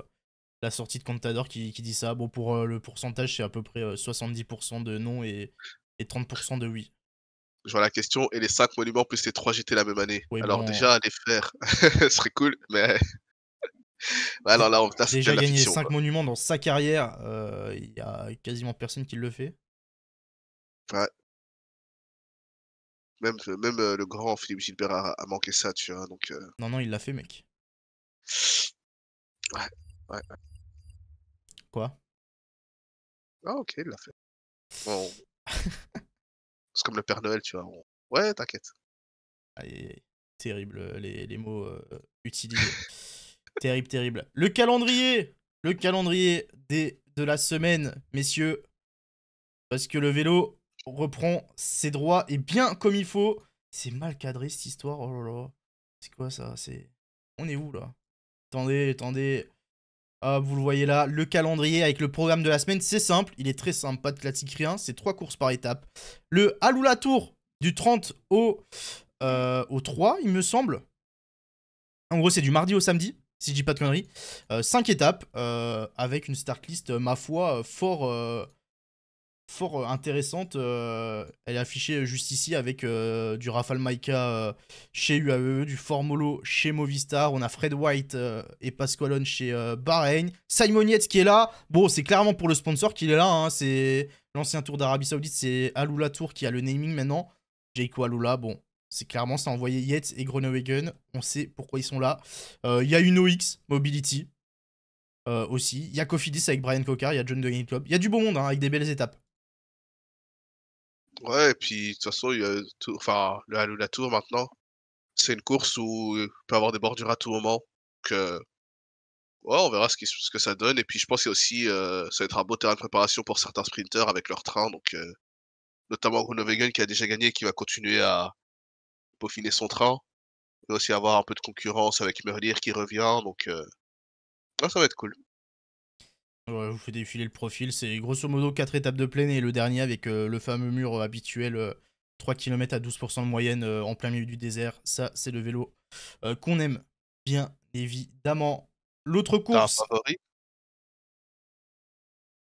la sortie de Contador qui, qui dit ça. Bon, pour le pourcentage, c'est à peu près 70% de non et et 30% de oui. Je vois la question, et les 5 monuments plus les 3 GT la même année. Alors déjà, les faire, ce serait cool, mais... Alors là, on a déjà gagné 5 monuments dans sa carrière, il euh, y a quasiment personne qui le fait. Ouais. Même, euh, même euh, le grand Philippe Gilbert a, manqué ça, tu vois. Donc, Non, non, il l'a fait, mec. Ouais, ouais. Quoi Ah, ok, il l'a fait. Bon, c'est comme le Père Noël, tu vois. Ouais, t'inquiète. Terrible euh, les, mots euh, utilisés. terrible, terrible. Le calendrier Le calendrier des, de la semaine, messieurs. Parce que le vélo reprend ses droits et bien comme il faut. C'est mal cadré cette histoire. Oh là là. C'est quoi ça C'est. On est où là Attendez, attendez vous le voyez là, le calendrier avec le programme de la semaine, c'est simple, il est très simple, pas de classique rien, c'est trois courses par étape. Le Haloula Tour du 30 au, euh, au 3, il me semble. En gros, c'est du mardi au samedi, si je dis pas de conneries. Euh, cinq étapes, euh, avec une start list, ma foi, fort, fort euh, intéressante. Euh, elle est affichée euh, juste ici avec du Rafal Maika chez UAE, du Formolo chez Movistar. On a Fred White et Pasqualone chez Bahreïn. Simon Yates qui est là. Bon, c'est clairement pour le sponsor qu'il est là. Hein. C'est l'ancien tour d'Arabie Saoudite. C'est Alula Tour qui a le naming maintenant. Jayco Alula bon. C'est clairement, ça a envoyé Yates et Groenewegen. On sait pourquoi ils sont là. Il y a une OX Mobility aussi. Il y a Cofidis avec Brian Cocker. Il y a John De Club. Il y a du beau monde hein, avec des belles étapes. Ouais, et puis de toute façon, il enfin, le Halo la Tour maintenant, c'est une course où il euh, peut avoir des bordures à tout moment. Donc, ouais, on verra ce, ce que ça donne. Et puis je pense qu'il aussi, euh, ça va être un beau terrain de préparation pour certains sprinteurs avec leur train. Donc, euh, notamment Vegen qui a déjà gagné et qui va continuer à peaufiner son train. Il va aussi avoir un peu de concurrence avec Merlier qui revient. Donc, euh, ça va être cool je vous fais défiler le profil. C'est grosso modo 4 étapes de plaine et le dernier avec euh, le fameux mur euh, habituel, 3 euh, km à 12% de moyenne en plein milieu du désert. Ça, c'est le vélo qu'on aime, bien évidemment. L'autre course.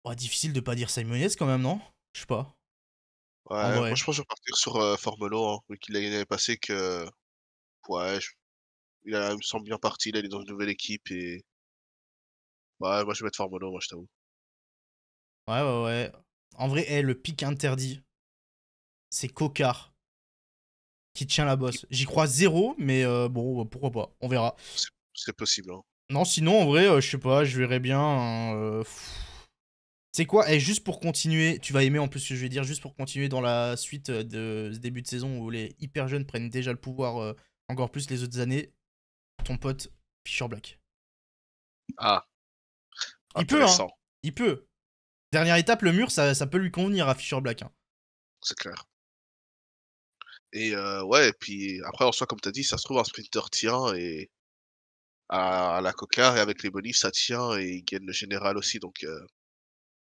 Oh, difficile de pas dire Yes quand même, non Je sais pas. Ouais, moi je pense que je vais partir sur Formelo, hein, vu qu'il a gagné l'année passée que. Ouais, il, a, me semble bien parti, il est dans une nouvelle équipe et Ouais, moi je vais mettre fort moi je t'avoue. Ouais, ouais, ouais. En vrai, eh, le pic interdit, c'est Cocard qui tient la bosse. J'y crois zéro, mais euh, bon, pourquoi pas, on verra. C'est possible. Hein. Non, sinon, en vrai, euh, je sais pas, je verrais bien. Euh, c'est quoi Et eh, juste pour continuer, tu vas aimer en plus ce que je vais dire, juste pour continuer dans la suite de ce début de saison où les hyper jeunes prennent déjà le pouvoir encore plus les autres années, ton pote Fisher Black. Ah. Il peut, hein. Il peut. Dernière étape, le mur, ça, ça peut lui convenir à Fisher Black. Hein. C'est clair. Et euh, ouais, et puis après, en soi, comme tu as dit, ça se trouve, un sprinter tient et à, la cocarde et avec les bonifs, ça tient et il gagne le général aussi. Donc, euh,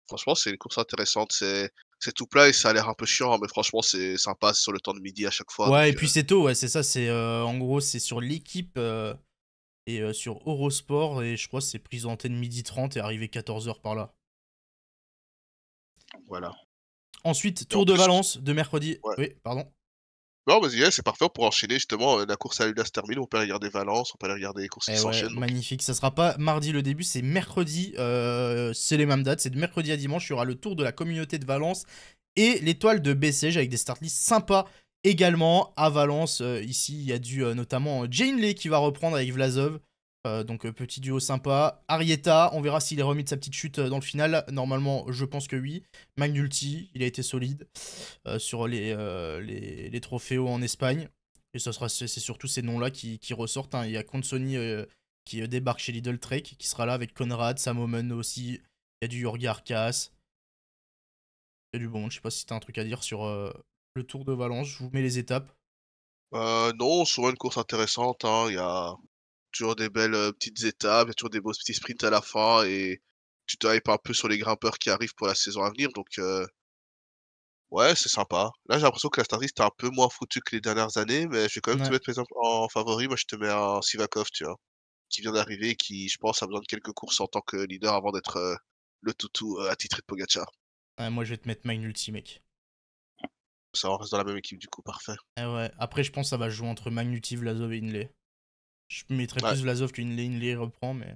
franchement, c'est une course intéressante. C'est c'est tout plat et ça a l'air un peu chiant, hein, mais franchement, c'est sympa sur le temps de midi à chaque fois. Ouais, et puis euh, c'est tôt, ouais, c'est ça. C'est en gros, c'est sur l'équipe et euh, sur Eurosport, et je crois que c'est prise d'antenne midi 30 et arrivé 14h par là. Voilà. Ensuite, Tour de Valence de mercredi. Oui, pardon. Non, vas-y, eh, c'est parfait pour enchaîner justement euh, la course à l'UNA se termine. On peut aller regarder Valence, on peut aller regarder les courses qui eh s'enchaînent. Magnifique, ça sera pas mardi le début, c'est mercredi. Euh, c'est les mêmes dates, c'est de mercredi à dimanche. Il y aura le tour de la communauté de Valence et l'étoile de Bessège avec des start sympas également à Valence. Euh, ici, il y a du euh, notamment euh, Jane Lee qui va reprendre avec Vlazov. donc petit duo sympa. Arietta, on verra s'il est remis de sa petite chute dans le final. Normalement, je pense que oui. Magnulti, il a été solide sur les, les, les en Espagne. Et ce sera, c'est surtout ces noms-là qui, ressortent. Hein. Il y a Consoni qui débarque chez Lidl Trek, qui sera là avec Conrad, Sam aussi. Il y a du Yorga Arcas. Il y a du bon, je sais pas si t'as un truc à dire sur le Tour de Valence. Je vous mets les étapes. Euh, non, souvent une course intéressante. Hein. Il y a toujours des belles euh, petites étapes, il y a toujours des beaux petits sprints à la fin et tu te pas un peu sur les grimpeurs qui arrivent pour la saison à venir. Donc, euh, ouais, c'est sympa. Là, j'ai l'impression que la Stardust est un peu moins foutue que les dernières années, mais je vais quand même te mettre, par exemple, en favori. Moi, je te mets un Sivakov, tu vois, qui vient d'arriver et qui, je pense, a besoin de quelques courses en tant que leader avant d'être le toutou titre de Pogacar. moi, je vais te mettre Mine Ulti, mec. Ça, on reste dans la même équipe du coup, parfait. Eh après, je pense que ça va jouer entre Magnuti, Lazov et Inlay. Je mettrais plus Vlasov qu'Inlay. Inlay reprend, mais.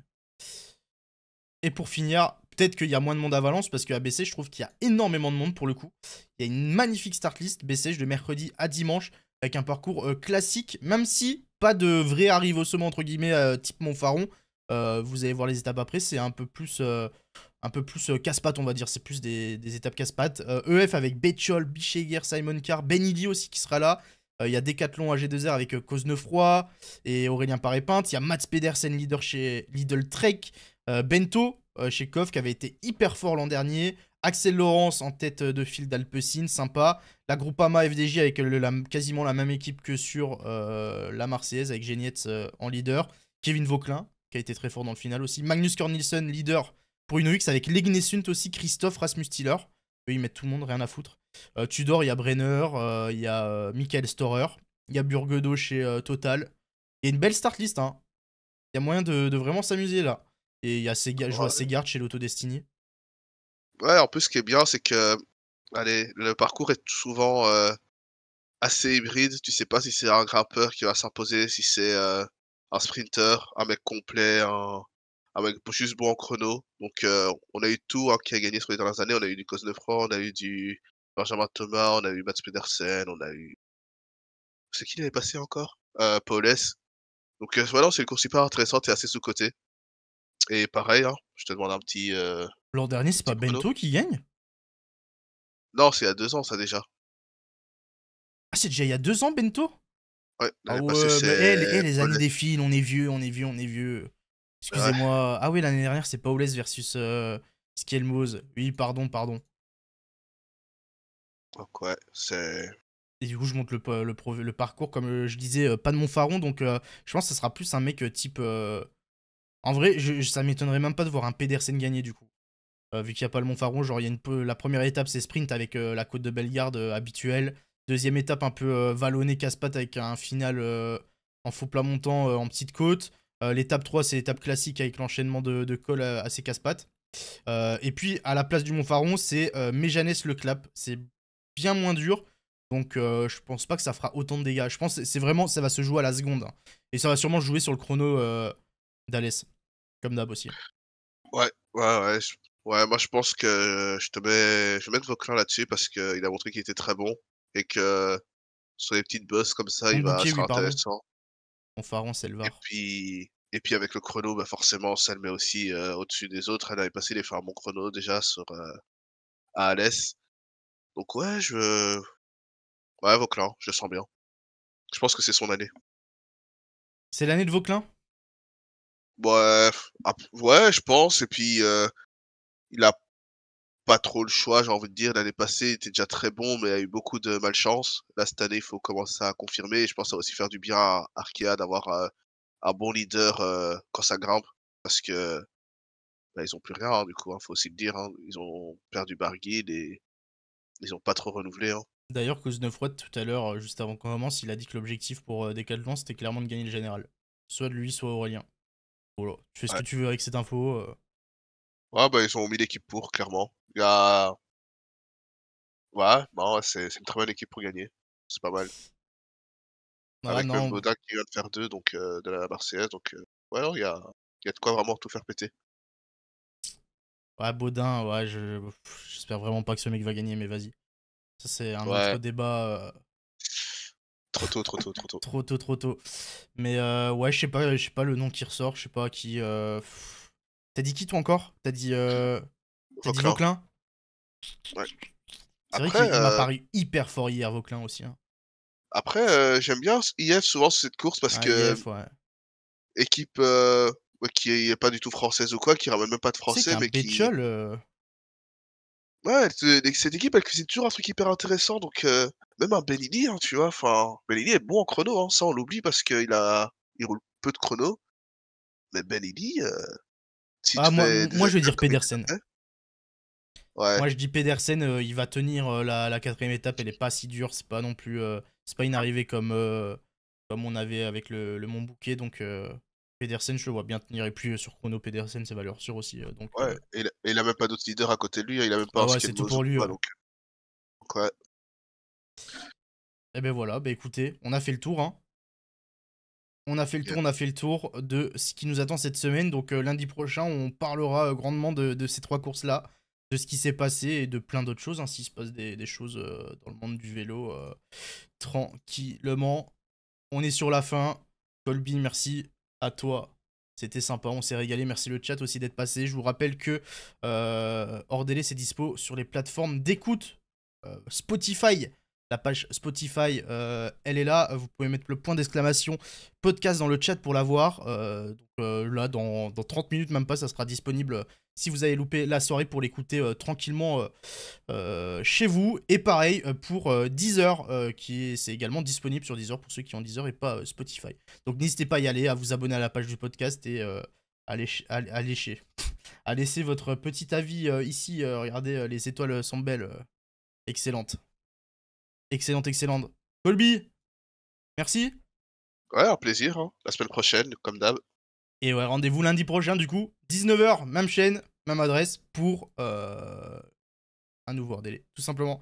Et pour finir, peut-être qu'il y a moins de monde à Valence parce qu'à BC, je trouve qu'il y a énormément de monde pour le coup. Il y a une magnifique start list BC de mercredi à dimanche avec un parcours euh, classique, même si pas de vrai arrive au sommet entre guillemets euh, type Montfaron. Euh, vous allez voir les étapes après, c'est un peu plus un peu plus euh, casse-pattes, on va dire. C'est plus des, étapes casse-pattes. EF euh, e avec Betchol, Bichéguer, Simon Carr, Benidi aussi qui sera là. Euh, il y a Decathlon AG2R avec Cosnefroy et Aurélien paré Il y a Mats Pedersen, leader chez Lidl Trek. Bento chez Koff qui avait été hyper fort l'an dernier. Axel Laurence en tête de file d'Alpecin, sympa. La Groupama FDJ avec quasiment la même équipe que sur la Marseillaise avec Genietz en leader. Kevin Vauquelin qui a été très fort dans le final aussi. Magnus Cornelsen, leader pour une avec Legnesunt aussi, Christophe, Rasmus Tiller. ils mettent tout le monde, rien à foutre. Euh, Tudor, il y a Brenner, euh, il y a euh, Michael Storer, il y a Burgedo chez Total. Il y a une belle start list. Hein. Il y a moyen de, vraiment s'amuser là. Et il y a Sega, je vois chez l'Auto Destiny. Ouais, en plus, ce qui est bien, c'est que allez, le parcours est souvent assez hybride. Tu sais pas si c'est un grimpeur qui va s'imposer, si c'est un sprinter, un mec complet, un, avec ah bah, juste bon en chrono. Donc, euh, on a eu tout hein, qui a gagné sur les dernières années. On a eu du France, on a eu du Benjamin Thomas, on a eu Mats Pedersen, on a eu. C'est qui l'avait passé encore euh, Paul S Donc, euh, voilà, c'est une course super intéressante et assez sous côté. Et pareil, hein, je te demande un petit. L'an dernier, c'est pas Bento qui gagne Non, c'est il y a deux ans, ça déjà. Ah, c'est déjà il y a deux ans, Bento Ouais, ah mais, eh, les, hey, eh, les années défilent, on est vieux, on est vieux, on est vieux. Excusez-moi. Ah oui, l'année dernière, c'est Paules versus euh, Oui, pardon, pardon. Donc ouais, c'est. Et du coup, je monte le, parcours, comme euh, je disais, euh, pas de Montfaron, donc euh, je pense que ça sera plus un mec type. En vrai, je, ça m'étonnerait même pas de voir un Pedersen gagner du coup. vu qu'il n'y a pas le Montfaron, genre, il y a peu... la première étape, c'est sprint avec la côte de Bellegarde habituelle. Deuxième étape, un peu vallonné, casse-patte avec un final en faux plat montant en petite côte. Euh, l'étape 3, c'est l'étape classique avec l'enchaînement de, de à ses casse-pattes. Euh, et puis, à la place du Montfaron, c'est euh, Méjanès le clap. C'est bien moins dur. Donc je pense pas que ça fera autant de dégâts. Je pense c'est vraiment ça va se jouer à la seconde. Et ça va sûrement jouer sur le chrono euh, Comme d'hab aussi. Ouais, ouais, ouais. Ouais, moi je pense que je te mets. Je vais mettre Vauclin là-dessus parce qu'il a montré qu'il était très bon. Et que sur les petites bosses comme ça, il va être intéressant. Confaron, c'est le Et puis, et puis avec le chrono, bah forcément, ça le met aussi euh, au-dessus des autres. Elle avait passé les mon chrono déjà sur, euh, à Alès. Donc ouais, je... Ouais, Vauclin, je sens bien. Je pense que c'est son année. C'est l'année de Vauclin Ouais, ah, ouais, je pense. Et puis, euh, il a pas trop le choix, j'ai envie de dire. L'année passée, était déjà très bon, mais a eu beaucoup de malchance. Là, cette année, il faut commencer à confirmer. Et je pense ça va aussi faire du bien à Arkea d'avoir euh, un bon leader euh, quand ça grimpe. Parce que bah, ils ont plus rien, hein, du coup, il hein, faut aussi le dire. Hein. Ils ont perdu Barguil et ils ont pas trop renouvelé. D'ailleurs, Kuznefroid, tout à l'heure, euh, juste avant qu'on commence, il a dit que l'objectif pour Decathlon, c'était clairement de gagner le général. Soit de lui, soit Aurélien. Tu fais ce que tu veux avec cette info. Ouais, bah, ils ont mis l'équipe pour, clairement. Il bah, Ouais, c'est une très bonne équipe pour gagner. C'est pas mal. Ouais, Avec euh, non. Baudin qui vient de faire deux donc, euh, de la Marseillaise. Donc, euh, ouais, il y a... de quoi vraiment tout faire péter. Ouais, Baudin, ouais, j'espère vraiment pas que ce mec va gagner, mais vas-y. Ça, c'est un autre débat. Trop tôt, trop tôt, trop tôt. trop tôt, trop tôt. Mais ouais, je sais pas, je sais pas le nom qui ressort, je sais pas qui. T'as dit qui toi encore T'as dit. Vauclin. Vauclin ouais. C'est vrai qu'il m'a euh, paru hyper fort hier, Vauclin aussi. Hein. Après, euh, j'aime bien IF souvent sur cette course parce que. Équipe euh, qui n'est pas du tout française ou quoi, qui ramène même pas de français. mais C'est un Ouais, cette équipe, elle cuisine toujours un truc hyper intéressant. Donc, même un Bellini, hein, tu vois. Enfin, est bon en chrono, hein, ça on l'oublie parce qu'il a... il roule peu de chrono. Mais Bellini. ah, moi, moi je veux dire Pedersen. Moi, je dis Pedersen, euh, il va tenir euh, la, quatrième étape. Elle est pas si dure. C'est pas non plus. Euh, c'est pas une arrivée comme, comme on avait avec le, le Bouquet. Donc, Pedersen, je le vois bien tenir. Et puis, sur chrono, Pedersen, c'est valeur sûre aussi. donc, ouais, et, il a même pas d'autres leaders à côté de lui. Hein, il a même pas ah c'est tout pour lui. donc... ouais. Et eh ben voilà. Ben écoutez, on a fait le tour. Hein. On a fait le tour, on a fait le tour de ce qui nous attend cette semaine. Donc lundi prochain, on parlera grandement de ces trois courses-là de ce qui s'est passé et de plein d'autres choses. ainsi hein, S'il se passe des, choses euh, dans le monde du vélo, euh, tranquillement. On est sur la fin. Colby, merci à toi. C'était sympa, on s'est régalé. Merci le chat aussi d'être passé. Je vous rappelle que euh, hors délai, c'est dispo sur les plateformes d'écoute Spotify. La page Spotify, elle est là. Vous pouvez mettre le point d'exclamation podcast dans le chat pour la voir. là, dans, dans, 30 minutes, même pas, ça sera disponible si vous avez loupé la soirée pour l'écouter euh, tranquillement euh, euh, chez vous. Et pareil pour Deezer, qui c'est également disponible sur Deezer pour ceux qui ont Deezer et pas Spotify. Donc n'hésitez pas à y aller, à vous abonner à la page du podcast et à, lécher, à, laisser votre petit avis ici. regardez, les étoiles sont belles. excellentes. Excellente, excellente. Colby, merci. Ouais, un plaisir. Hein. La semaine prochaine, comme d'hab, et ouais, rendez-vous lundi prochain, du coup, 19h, même chaîne, même adresse, pour euh, un nouveau délai, tout simplement.